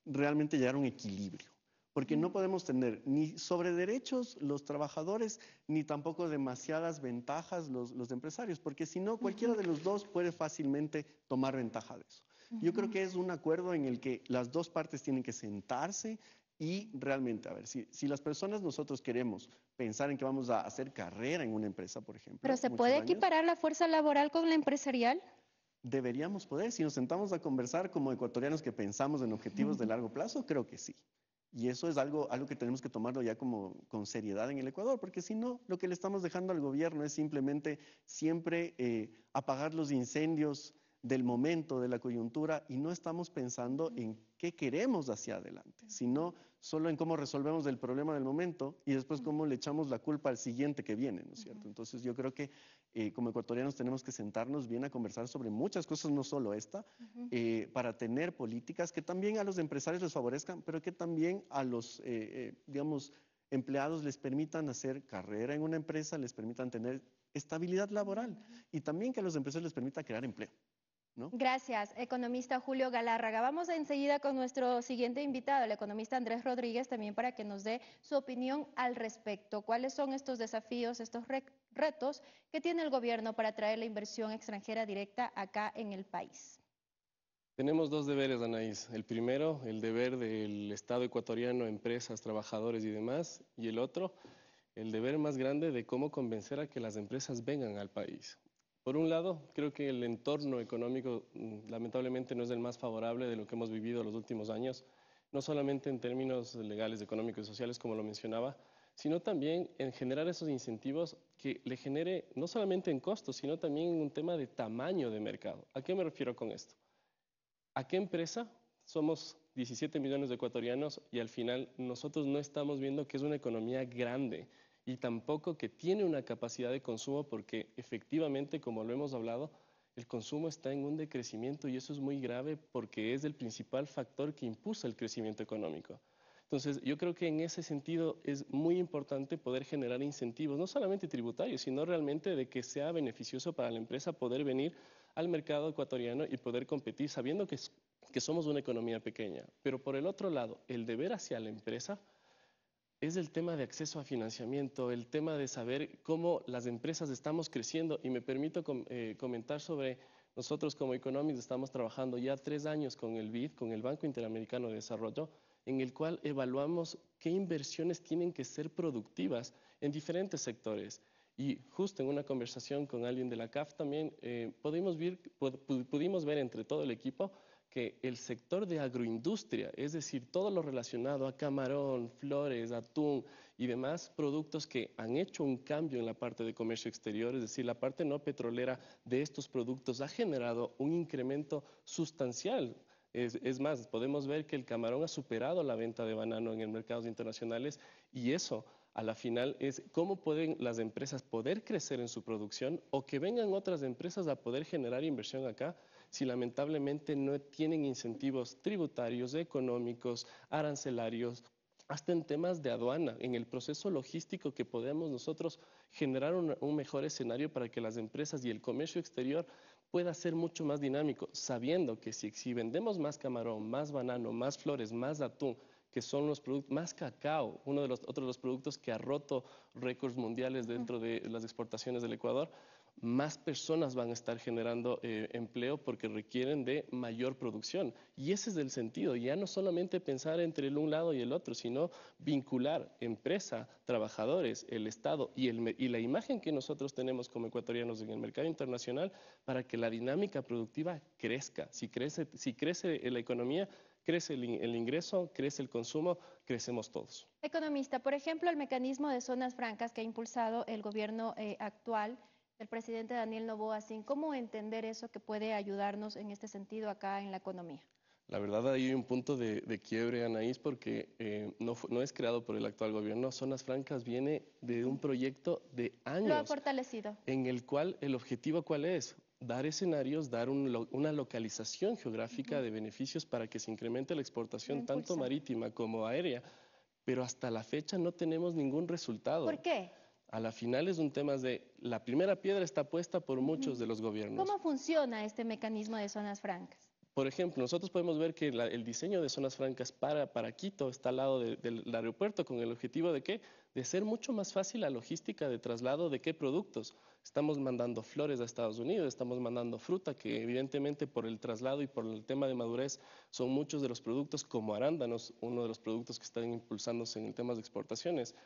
realmente llegar a un equilibrio, porque no podemos tener ni sobre derechos los trabajadores, ni tampoco demasiadas ventajas los, empresarios, porque si no, cualquiera de los dos puede fácilmente tomar ventaja de eso. Yo creo que es un acuerdo en el que las dos partes tienen que sentarse, y realmente, a ver, si, las personas nosotros queremos pensar en que vamos a hacer carrera en una empresa, por ejemplo. Pero ¿se puede equiparar la fuerza laboral con la empresarial? Deberíamos poder. Si nos sentamos a conversar como ecuatorianos que pensamos en objetivos de largo plazo, creo que sí. Y eso es algo, algo que tenemos que tomarlo ya como con seriedad en el Ecuador, porque si no, lo que le estamos dejando al gobierno es simplemente siempre eh, apagar los incendios, del momento, de la coyuntura, y no estamos pensando en qué queremos hacia adelante, sino solo en cómo resolvemos el problema del momento y después cómo le echamos la culpa al siguiente que viene, ¿no es cierto? Entonces yo creo que eh, como ecuatorianos tenemos que sentarnos bien a conversar sobre muchas cosas, no solo esta, eh, para tener políticas que también a los empresarios les favorezcan, pero que también a los, eh, digamos, empleados les permitan hacer carrera en una empresa, les permitan tener estabilidad laboral y también que a los empresarios les permita crear empleo. Gracias, economista Julio Galárraga. Vamos enseguida con nuestro siguiente invitado, el economista Andrés Rodríguez, también para que nos dé su opinión al respecto. ¿Cuáles son estos desafíos, estos retos que tiene el gobierno para atraer la inversión extranjera directa acá en el país? Tenemos dos deberes, Anaís. El primero, el deber del Estado ecuatoriano, empresas, trabajadores y demás. Y el otro, el deber más grande de cómo convencer a que las empresas vengan al país. Por un lado, creo que el entorno económico mm, lamentablemente no es el más favorable de lo que hemos vivido los últimos años, no solamente en términos legales, económicos y sociales, como lo mencionaba, sino también en generar esos incentivos que le genere no solamente en costos, sino también en un tema de tamaño de mercado. ¿A qué me refiero con esto? ¿A qué empresa? Somos 17 millones de ecuatorianos y al final nosotros no estamos viendo que es una economía grande y tampoco que tiene una capacidad de consumo porque efectivamente, como lo hemos hablado, el consumo está en un decrecimiento y eso es muy grave porque es el principal factor que impulsa el crecimiento económico. Entonces, yo creo que en ese sentido es muy importante poder generar incentivos, no solamente tributarios, sino realmente de que sea beneficioso para la empresa poder venir al mercado ecuatoriano y poder competir sabiendo que, que somos una economía pequeña. Pero por el otro lado, el deber hacia la empresa es el tema de acceso a financiamiento, el tema de saber cómo las empresas estamos creciendo. Y me permito eh, comentar sobre nosotros como Economics estamos trabajando ya tres años con el BID, con el Banco Interamericano de Desarrollo, en el cual evaluamos qué inversiones tienen que ser productivas en diferentes sectores. Y justo en una conversación con alguien de la CAF también eh, pudimos, ver, pudimos ver entre todo el equipo que el sector de agroindustria, es decir, todo lo relacionado a camarón, flores, atún y demás productos que han hecho un cambio en la parte de comercio exterior, es decir, la parte no petrolera de estos productos ha generado un incremento sustancial. Es, más, podemos ver que el camarón ha superado la venta de banano en el mercados internacionales y eso a la final es cómo pueden las empresas poder crecer en su producción o que vengan otras empresas a poder generar inversión acá si lamentablemente no tienen incentivos tributarios, económicos, arancelarios, hasta en temas de aduana, en el proceso logístico que podemos nosotros generar un, mejor escenario para que las empresas y el comercio exterior pueda ser mucho más dinámico, sabiendo que si, vendemos más camarón, más banano, más flores, más atún, que son los productos, más cacao, uno de los otros los productos que ha roto récords mundiales dentro de las exportaciones del Ecuador, más personas van a estar generando eh, empleo porque requieren de mayor producción. Y ese es el sentido, ya no solamente pensar entre el un lado y el otro, sino vincular empresa, trabajadores, el Estado y, el, y la imagen que nosotros tenemos como ecuatorianos en el mercado internacional para que la dinámica productiva crezca. Si crece, si crece la economía, crece el, ingreso, crece el consumo, crecemos todos. Economista, por ejemplo, el mecanismo de zonas francas que ha impulsado el gobierno eh, actual el presidente Daniel Novoa ¿Cómo entender eso que puede ayudarnos en este sentido acá en la economía? La verdad hay un punto de, quiebre, Anaís, porque eh, no, no, es creado por el actual gobierno. Zonas Francas viene de un proyecto de años. Lo ha fortalecido. En el cual el objetivo cuál es? Dar escenarios, dar una localización geográfica de beneficios para que se incremente la exportación tanto marítima como aérea. Pero hasta la fecha no tenemos ningún resultado. ¿Por qué? a la final es un tema de la primera piedra está puesta por muchos de los gobiernos. ¿Cómo funciona este mecanismo de zonas francas? Por ejemplo, nosotros podemos ver que el diseño de zonas francas para, para Quito está al lado del aeropuerto con el objetivo de qué? De ser mucho más fácil la logística de traslado de qué productos. Estamos mandando flores a Estados Unidos, estamos mandando fruta, que evidentemente por el traslado y por el tema de madurez son muchos de los productos como arándanos, uno de los productos que están impulsándose en el tema de exportaciones.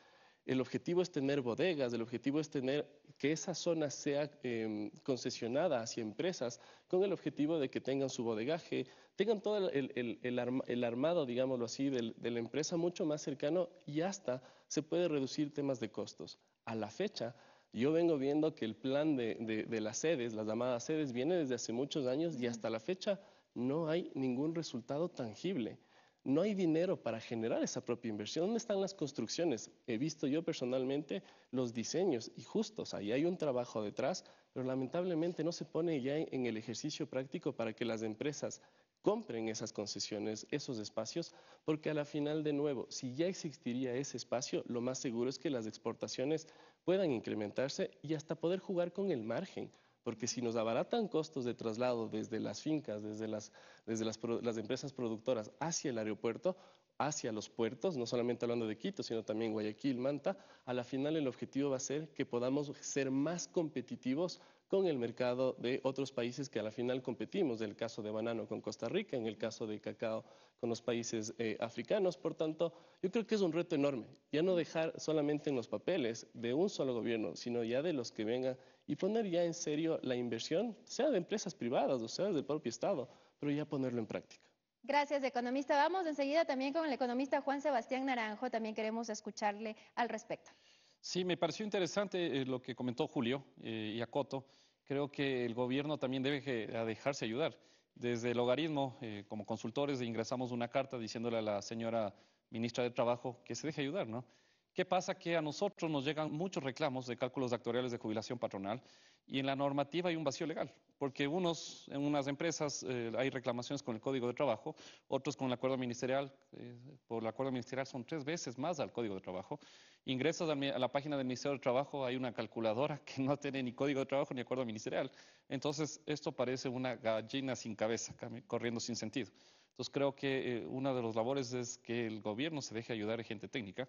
El objetivo es tener bodegas, el objetivo es tener que esa zona sea em, concesionada hacia empresas con el objetivo de que tengan su bodegaje, tengan todo el, armado, digámoslo así, del, de la empresa mucho más cercano y hasta se puede reducir temas de costos. A la fecha, yo vengo viendo que el plan de, de las sedes, las llamadas sedes, viene desde hace muchos años y hasta la fecha no hay ningún resultado tangible no hay dinero para generar esa propia inversión. ¿Dónde están las construcciones? He visto yo personalmente los diseños y justos, ahí hay un trabajo detrás, pero lamentablemente no se pone ya en el ejercicio práctico para que las empresas compren esas concesiones, esos espacios, porque a la final de nuevo, si ya existiría ese espacio, lo más seguro es que las exportaciones puedan incrementarse y hasta poder jugar con el margen porque si nos abaratan costos de traslado desde las fincas, desde las, desde las, empresas productoras hacia el aeropuerto, hacia los puertos, no solamente hablando de Quito, sino también Guayaquil, Manta, a la final el objetivo va a ser que podamos ser más competitivos con el mercado de otros países que a la final competimos, el caso de banano con Costa Rica, en el caso de cacao con los países eh, africanos. Por tanto, yo creo que es un reto enorme, ya no dejar solamente en los papeles de un solo gobierno, sino ya de los que vengan y poner ya en serio la inversión, sea de empresas privadas o sea del propio Estado, pero ya ponerlo en práctica. Gracias, economista. Vamos enseguida también con el economista Juan Sebastián Naranjo, también queremos escucharle al respecto. Sí, me pareció interesante eh, lo que comentó Julio y eh, y Acoto. Creo que el gobierno también debe dejarse ayudar. Desde el hogarismo, eh, como consultores, ingresamos una carta diciéndole a la señora ministra de Trabajo que se deje ayudar, ¿no? ¿Qué pasa? Que a nosotros nos llegan muchos reclamos de cálculos actuariales de jubilación patronal y en la normativa hay un vacío legal, porque unos, en unas empresas eh, hay reclamaciones con el Código de Trabajo, otros con el acuerdo ministerial, eh, por el acuerdo ministerial son tres veces más al Código de Trabajo, Ingresos a, la página del Ministerio del Trabajo, hay una calculadora que no tiene ni código de trabajo ni acuerdo ministerial. Entonces, esto parece una gallina sin cabeza, corriendo sin sentido. Entonces, creo que eh, una de las labores es que el gobierno se deje ayudar a gente técnica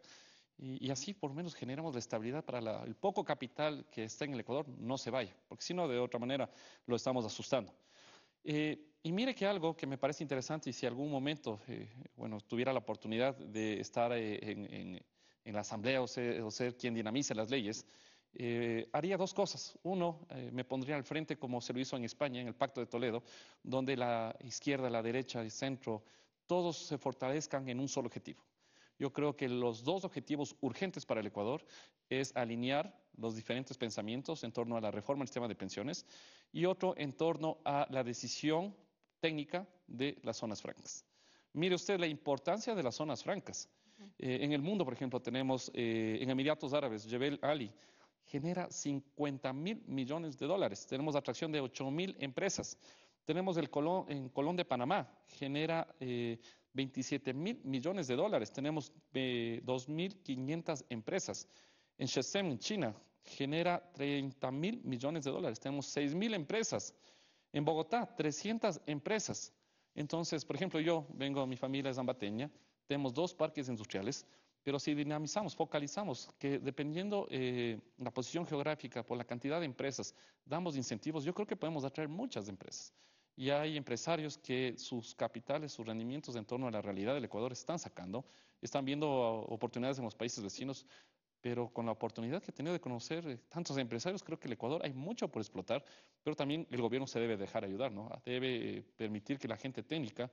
y, así por lo menos generamos la estabilidad para el poco capital que está en el Ecuador no se vaya, porque si no, de otra manera lo estamos asustando. Eh, y mire que algo que me parece interesante, y si algún momento, eh, bueno, tuviera la oportunidad de estar en, en, en la Asamblea o ser, quien dinamice las leyes, eh, haría dos cosas. Uno, eh, me pondría al frente como se lo hizo en España, en el Pacto de Toledo, donde la izquierda, la derecha, el centro, todos se fortalezcan en un solo objetivo. Yo creo que los dos objetivos urgentes para el Ecuador es alinear los diferentes pensamientos en torno a la reforma del sistema de pensiones y otro en torno a la decisión técnica de las zonas francas. Mire usted la importancia de las zonas francas. Eh, en el mundo, por ejemplo, tenemos eh, en Emiratos Árabes, Jebel Ali, genera 50 mil millones de dólares. Tenemos atracción de 8 mil empresas. Tenemos el Colón, en Colón de Panamá, genera 27 eh, mil millones de dólares. Tenemos 2.500 empresas. En Shenzhen, en China, genera 30 mil millones de dólares. Tenemos 6 mil empresas. En Bogotá, 300 empresas. Entonces, por ejemplo, yo vengo, mi familia es zambateña, tenemos dos parques industriales, pero si dinamizamos, focalizamos, que dependiendo eh, la posición geográfica, por la cantidad de empresas, damos incentivos, yo creo que podemos atraer muchas empresas. Y hay empresarios que sus capitales, sus rendimientos en torno a la realidad del Ecuador están sacando, están viendo ah, oportunidades en los países vecinos, pero con la oportunidad que he tenido de conocer eh, tantos empresarios, creo que el Ecuador hay mucho por explotar, pero también el gobierno se debe dejar ayudar, ¿no? Debe eh, permitir que la gente técnica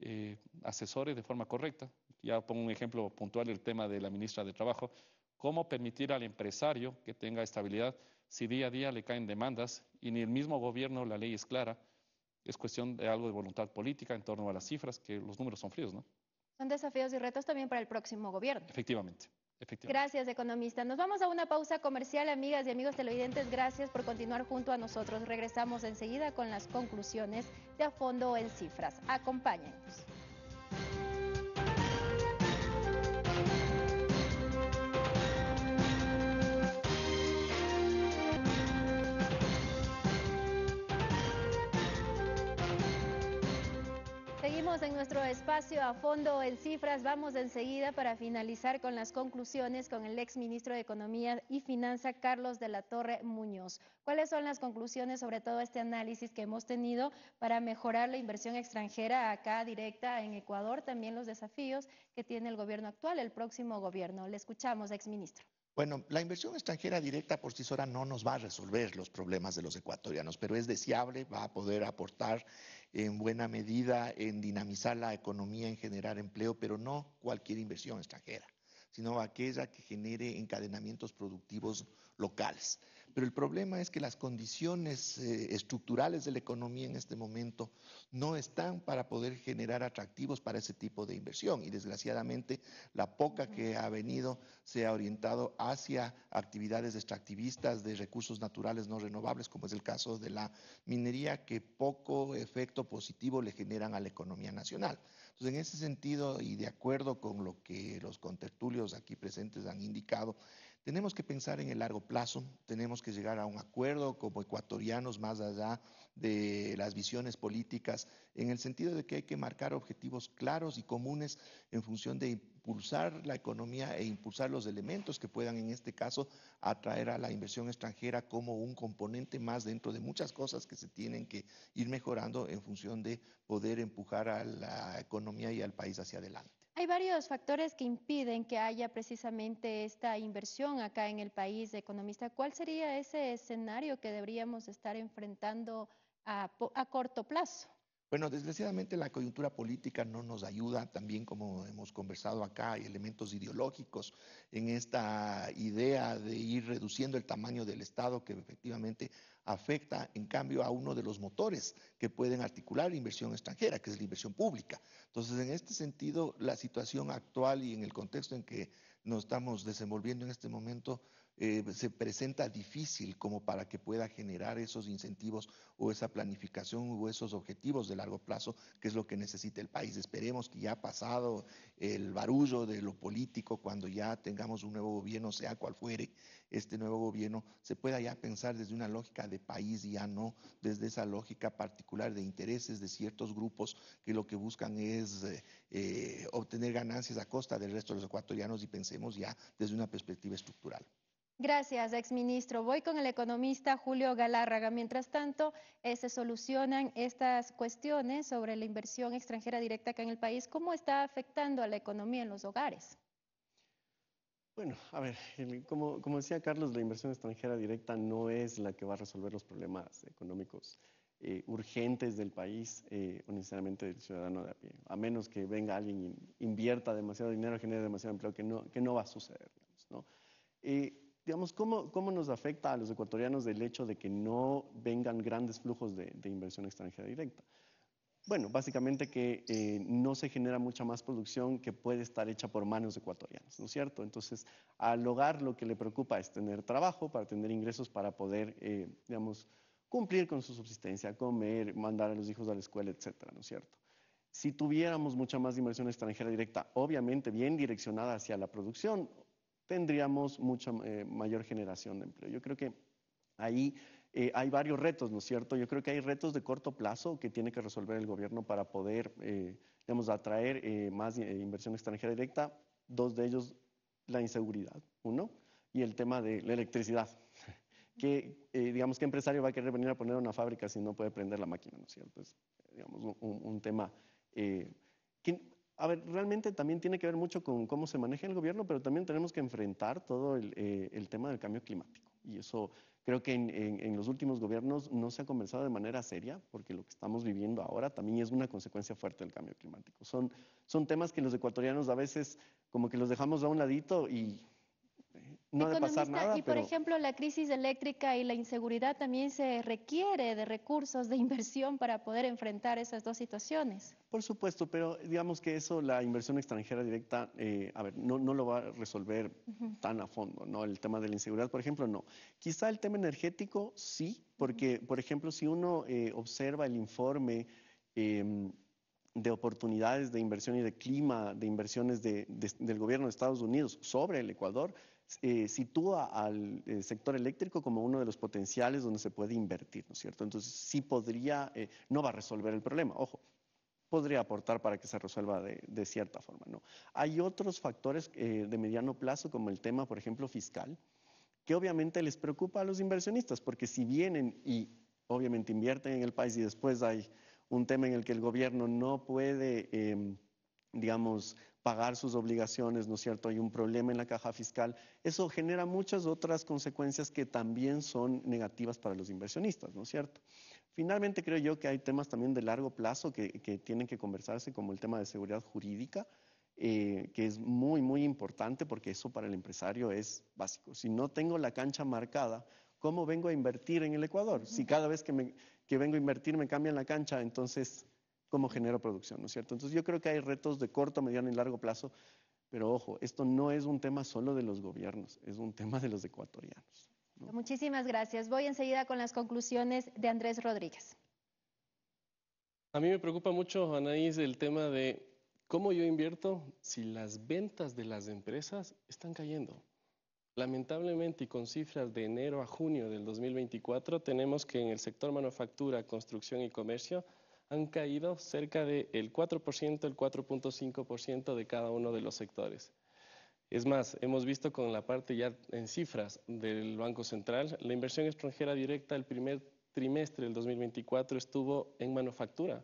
eh, asesores de forma correcta. Ya pongo un ejemplo puntual, el tema de la ministra de Trabajo. ¿Cómo permitir al empresario que tenga estabilidad si día a día le caen demandas y ni el mismo gobierno la ley es clara? Es cuestión de algo de voluntad política en torno a las cifras, que los números son fríos, ¿no? Son desafíos y retos también para el próximo gobierno. Efectivamente. Gracias, economista. Nos vamos a una pausa comercial, amigas y amigos televidentes. Gracias por continuar junto a nosotros. Regresamos enseguida con las conclusiones de a fondo en cifras. Acompáñenos. en nuestro espacio a fondo en cifras. Vamos enseguida para finalizar con las conclusiones con el ex ministro de Economía y Finanza, Carlos de la Torre Muñoz. ¿Cuáles son las conclusiones sobre todo este análisis que hemos tenido para mejorar la inversión extranjera acá directa en Ecuador? También los desafíos que tiene el gobierno actual, el próximo gobierno. Le escuchamos, ex ministro. Bueno, la inversión extranjera directa por sí sola no nos va a resolver los problemas de los ecuatorianos, pero es deseable, va a poder aportar en buena medida en dinamizar la economía, en generar empleo, pero no cualquier inversión extranjera, sino aquella que genere encadenamientos productivos locales. Pero el problema es que las condiciones eh, estructurales de la economía en este momento no están para poder generar atractivos para ese tipo de inversión y desgraciadamente la poca que ha venido se ha orientado hacia actividades extractivistas de recursos naturales no renovables, como es el caso de la minería, que poco efecto positivo le generan a la economía nacional. Entonces, en ese sentido y de acuerdo con lo que los contertulios aquí presentes han indicado, tenemos que pensar en el largo plazo, tenemos que llegar a un acuerdo como ecuatorianos más allá de las visiones políticas, en el sentido de que hay que marcar objetivos claros y comunes en función de impulsar la economía e impulsar los elementos que puedan, en este caso, atraer a la inversión extranjera como un componente más dentro de muchas cosas que se tienen que ir mejorando en función de poder empujar a la economía y al país hacia adelante. Hay varios factores que impiden que haya precisamente esta inversión acá en el país, economista. ¿Cuál sería ese escenario que deberíamos estar enfrentando a, corto plazo? Bueno, desgraciadamente la coyuntura política no nos ayuda, también como hemos conversado acá, hay elementos ideológicos en esta idea de ir reduciendo el tamaño del Estado que efectivamente afecta en cambio a uno de los motores que pueden articular inversión extranjera, que es la inversión pública. Entonces, en este sentido, la situación actual y en el contexto en que nos estamos desenvolviendo en este momento eh, pues, se presenta difícil como para que pueda generar esos incentivos o esa planificación o esos objetivos de largo plazo, que es lo que necesita el país. Esperemos que ya ha pasado el barullo de lo político, cuando ya tengamos un nuevo gobierno, sea cual fuere este nuevo gobierno, se pueda ya pensar desde una lógica de país y ya no desde esa lógica particular de intereses de ciertos grupos que lo que buscan es eh, obtener ganancias a costa del resto de los ecuatorianos y pensemos ya desde una perspectiva estructural. Gracias, exministro. Voy con el economista Julio Galárraga. Mientras tanto, eh, se solucionan estas cuestiones sobre la inversión extranjera directa acá en el país. ¿Cómo está afectando a la economía en los hogares? Bueno, a ver, como, decía Carlos, la inversión extranjera directa no es la que va a resolver los problemas económicos eh, urgentes del país eh, o necesariamente del ciudadano de a pie, a menos que venga alguien invierta demasiado dinero, genere demasiado empleo, que no, que no va a suceder, digamos, ¿no? digamos, ¿cómo, nos afecta a los ecuatorianos el hecho de que no vengan grandes flujos de, inversión extranjera directa? Bueno, básicamente que eh, no se genera mucha más producción que puede estar hecha por manos ecuatorianas, ¿no es cierto? Entonces, al hogar lo que le preocupa es tener trabajo, para tener ingresos, para poder, eh, digamos, cumplir con su subsistencia, comer, mandar a los hijos a la escuela, etcétera, ¿no es cierto? Si tuviéramos mucha más inversión extranjera directa, obviamente bien direccionada hacia la producción, tendríamos mucha eh, mayor generación de empleo. Yo creo que ahí eh, hay varios retos, ¿no es cierto? Yo creo que hay retos de corto plazo que tiene que resolver el gobierno para poder, eh, digamos, atraer más inversión extranjera directa. Dos de ellos, la inseguridad, uno, y el tema de la electricidad. Que, digamos, ¿qué empresario va a querer venir a poner una fábrica si no puede prender la máquina, ¿no es cierto? Es, digamos, un, un tema que a ver, realmente también tiene que ver mucho con cómo se maneja el gobierno, pero también tenemos que enfrentar todo el, eh, tema del cambio climático. Y eso creo que en, los últimos gobiernos no se ha conversado de manera seria, porque lo que estamos viviendo ahora también es una consecuencia fuerte del cambio climático. Son, son temas que los ecuatorianos a veces como que los dejamos a un ladito y no pasar nada, y por ejemplo, la crisis eléctrica y la inseguridad también se requiere de recursos de inversión para poder enfrentar esas dos situaciones. Por supuesto, pero digamos que eso, la inversión extranjera directa, eh, a ver, no, lo va a resolver tan a fondo, ¿no? El tema de la inseguridad, por ejemplo, no. Quizá el tema energético sí, porque, por ejemplo, si uno eh, observa el informe... Em, de oportunidades de inversión y de clima, de inversiones del gobierno de Estados Unidos sobre el Ecuador, eh, sitúa al eh, sector eléctrico como uno de los potenciales donde se puede invertir, ¿no es cierto? Entonces sí podría, eh, no va a resolver el problema, ojo, podría aportar para que se resuelva de, de cierta forma, ¿no? Hay otros factores de mediano plazo como el tema, por ejemplo, fiscal, que obviamente les preocupa a los inversionistas, porque si vienen y obviamente invierten en el país y después hay un tema en el que el gobierno no puede em, digamos, pagar sus obligaciones, ¿no es cierto? Hay un problema en la caja fiscal. Eso genera muchas otras consecuencias que también son negativas para los inversionistas, ¿no es cierto? Finalmente, creo yo que hay temas también de largo plazo que, tienen que conversarse, como el tema de seguridad jurídica, eh, que es muy, muy importante porque eso para el empresario es básico. Si no tengo la cancha marcada, ¿cómo vengo a invertir en el Ecuador? Si cada vez que, que vengo a invertir me cambian la cancha, entonces cómo genera producción, ¿no es cierto? Entonces yo creo que hay retos de corto, mediano y largo plazo, pero ojo, esto no es un tema solo de los gobiernos, es un tema de los ecuatorianos. Muchísimas gracias. Voy enseguida con las conclusiones de Andrés Rodríguez. A mí me preocupa mucho, Anaís, el tema de cómo yo invierto si las ventas de las empresas están cayendo. Lamentablemente, y con cifras de enero a junio del 2024, tenemos que en el sector manufactura, construcción y comercio, han caído cerca del 4%, el 4.5% de cada uno de los sectores. Es más, hemos visto con la parte ya en cifras del Banco Central, la inversión extranjera directa el primer trimestre del 2024 estuvo en manufactura.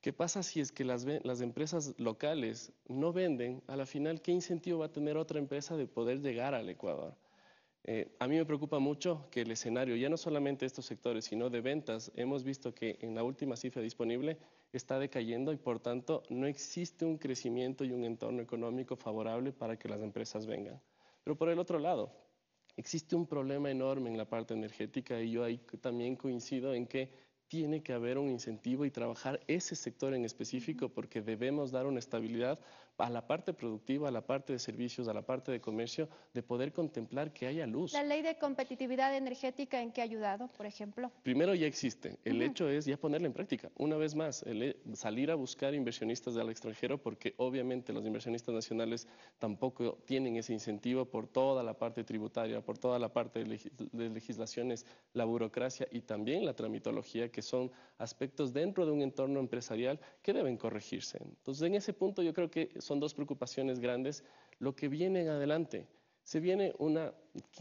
¿Qué pasa si es que las empresas locales no venden? A la final, ¿qué incentivo va a tener otra empresa de poder llegar al Ecuador? Eh, a mí me preocupa mucho que el escenario, ya no solamente estos sectores, sino de ventas, hemos visto que en la última cifra disponible está decayendo y por tanto no existe un crecimiento y un entorno económico favorable para que las empresas vengan. Pero por el otro lado, existe un problema enorme en la parte energética y yo ahí también coincido en que tiene que haber un incentivo y trabajar ese sector en específico porque debemos dar una estabilidad a la parte productiva, a la parte de servicios, a la parte de comercio, de poder contemplar que haya luz. ¿La ley de competitividad energética en qué ha ayudado, por ejemplo? Primero ya existe, el hecho es ya ponerla en práctica. Una vez más, salir a buscar inversionistas del extranjero, porque obviamente los inversionistas nacionales tampoco tienen ese incentivo por toda la parte tributaria, por toda la parte de legislaciones, la burocracia y también la tramitología, que son aspectos dentro de un entorno empresarial que deben corregirse. Entonces, en ese punto yo creo que son dos preocupaciones grandes, lo que viene adelante. Se viene una,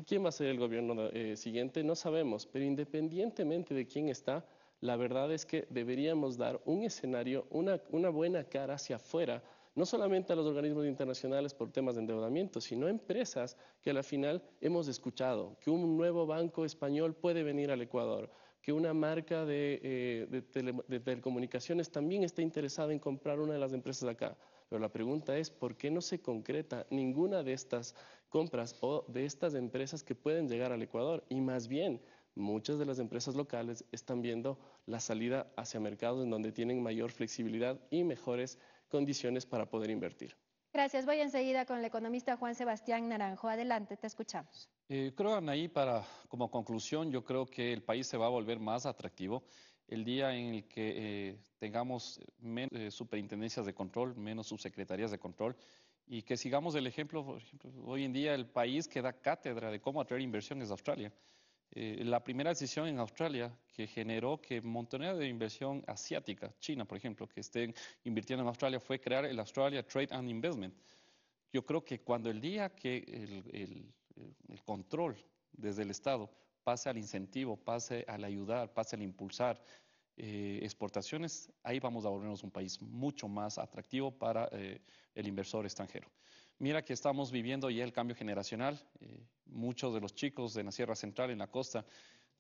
¿quién va a ser el gobierno eh, siguiente? No sabemos, pero independientemente de quién está, la verdad es que deberíamos dar un escenario, una, buena cara hacia afuera, no solamente a los organismos internacionales por temas de endeudamiento, sino a empresas que al final hemos escuchado, que un nuevo banco español puede venir al Ecuador, que una marca de, eh, telecomunicaciones también está interesada en comprar una de las empresas acá. Pero la pregunta es, ¿por qué no se concreta ninguna de estas compras o de estas empresas que pueden llegar al Ecuador? Y más bien, muchas de las empresas locales están viendo la salida hacia mercados en donde tienen mayor flexibilidad y mejores condiciones para poder invertir. Gracias. Voy enseguida con el economista Juan Sebastián Naranjo. Adelante, te escuchamos. Eh, creo, Anaí, para, como conclusión, yo creo que el país se va a volver más atractivo el día en el que eh, tengamos eh, menos eh, superintendencias de control, menos subsecretarías de control y que sigamos el ejemplo, por ejemplo, hoy en día el país que da cátedra de cómo atraer inversión es Australia. la primera decisión en Australia que generó que montonera de inversión asiática, China por ejemplo, que estén invirtiendo en Australia fue crear el Australia Trade and Investment. Yo creo que cuando el día que el control desde el Estado pase al incentivo, pase al ayudar, pase al impulsar eh, exportaciones, ahí vamos a volvernos un país mucho más atractivo para eh, el inversor extranjero. Mira que estamos viviendo ya el cambio generacional. Eh, muchos de los chicos de la Sierra Central, en la costa,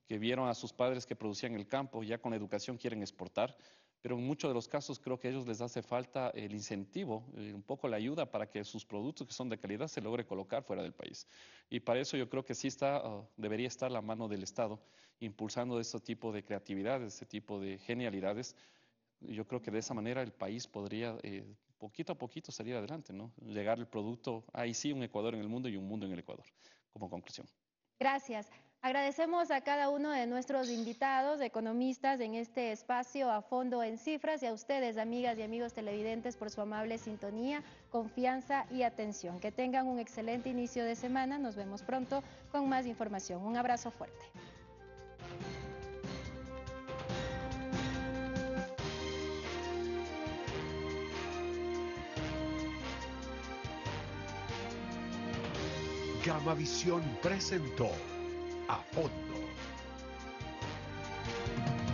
que vieron a sus padres que producían el campo, ya con educación quieren exportar pero en muchos de los casos creo que a ellos les hace falta el incentivo, eh, un poco la ayuda para que sus productos que son de calidad se logre colocar fuera del país. Y para eso yo creo que sí está, ah, debería estar la mano del Estado impulsando este tipo de creatividad, este tipo de genialidades. Yo creo que de esa manera el país podría eh, poquito a poquito salir adelante, ¿no? Llegar el producto, ahí sí, un Ecuador en el mundo y un mundo en el Ecuador, como conclusión. Gracias. Agradecemos a cada uno de nuestros invitados, economistas en este espacio a fondo en cifras y a ustedes, amigas y amigos televidentes, por su amable sintonía, confianza y atención. Que tengan un excelente inicio de semana. Nos vemos pronto con más información. Un abrazo fuerte. visión presentó a fondo.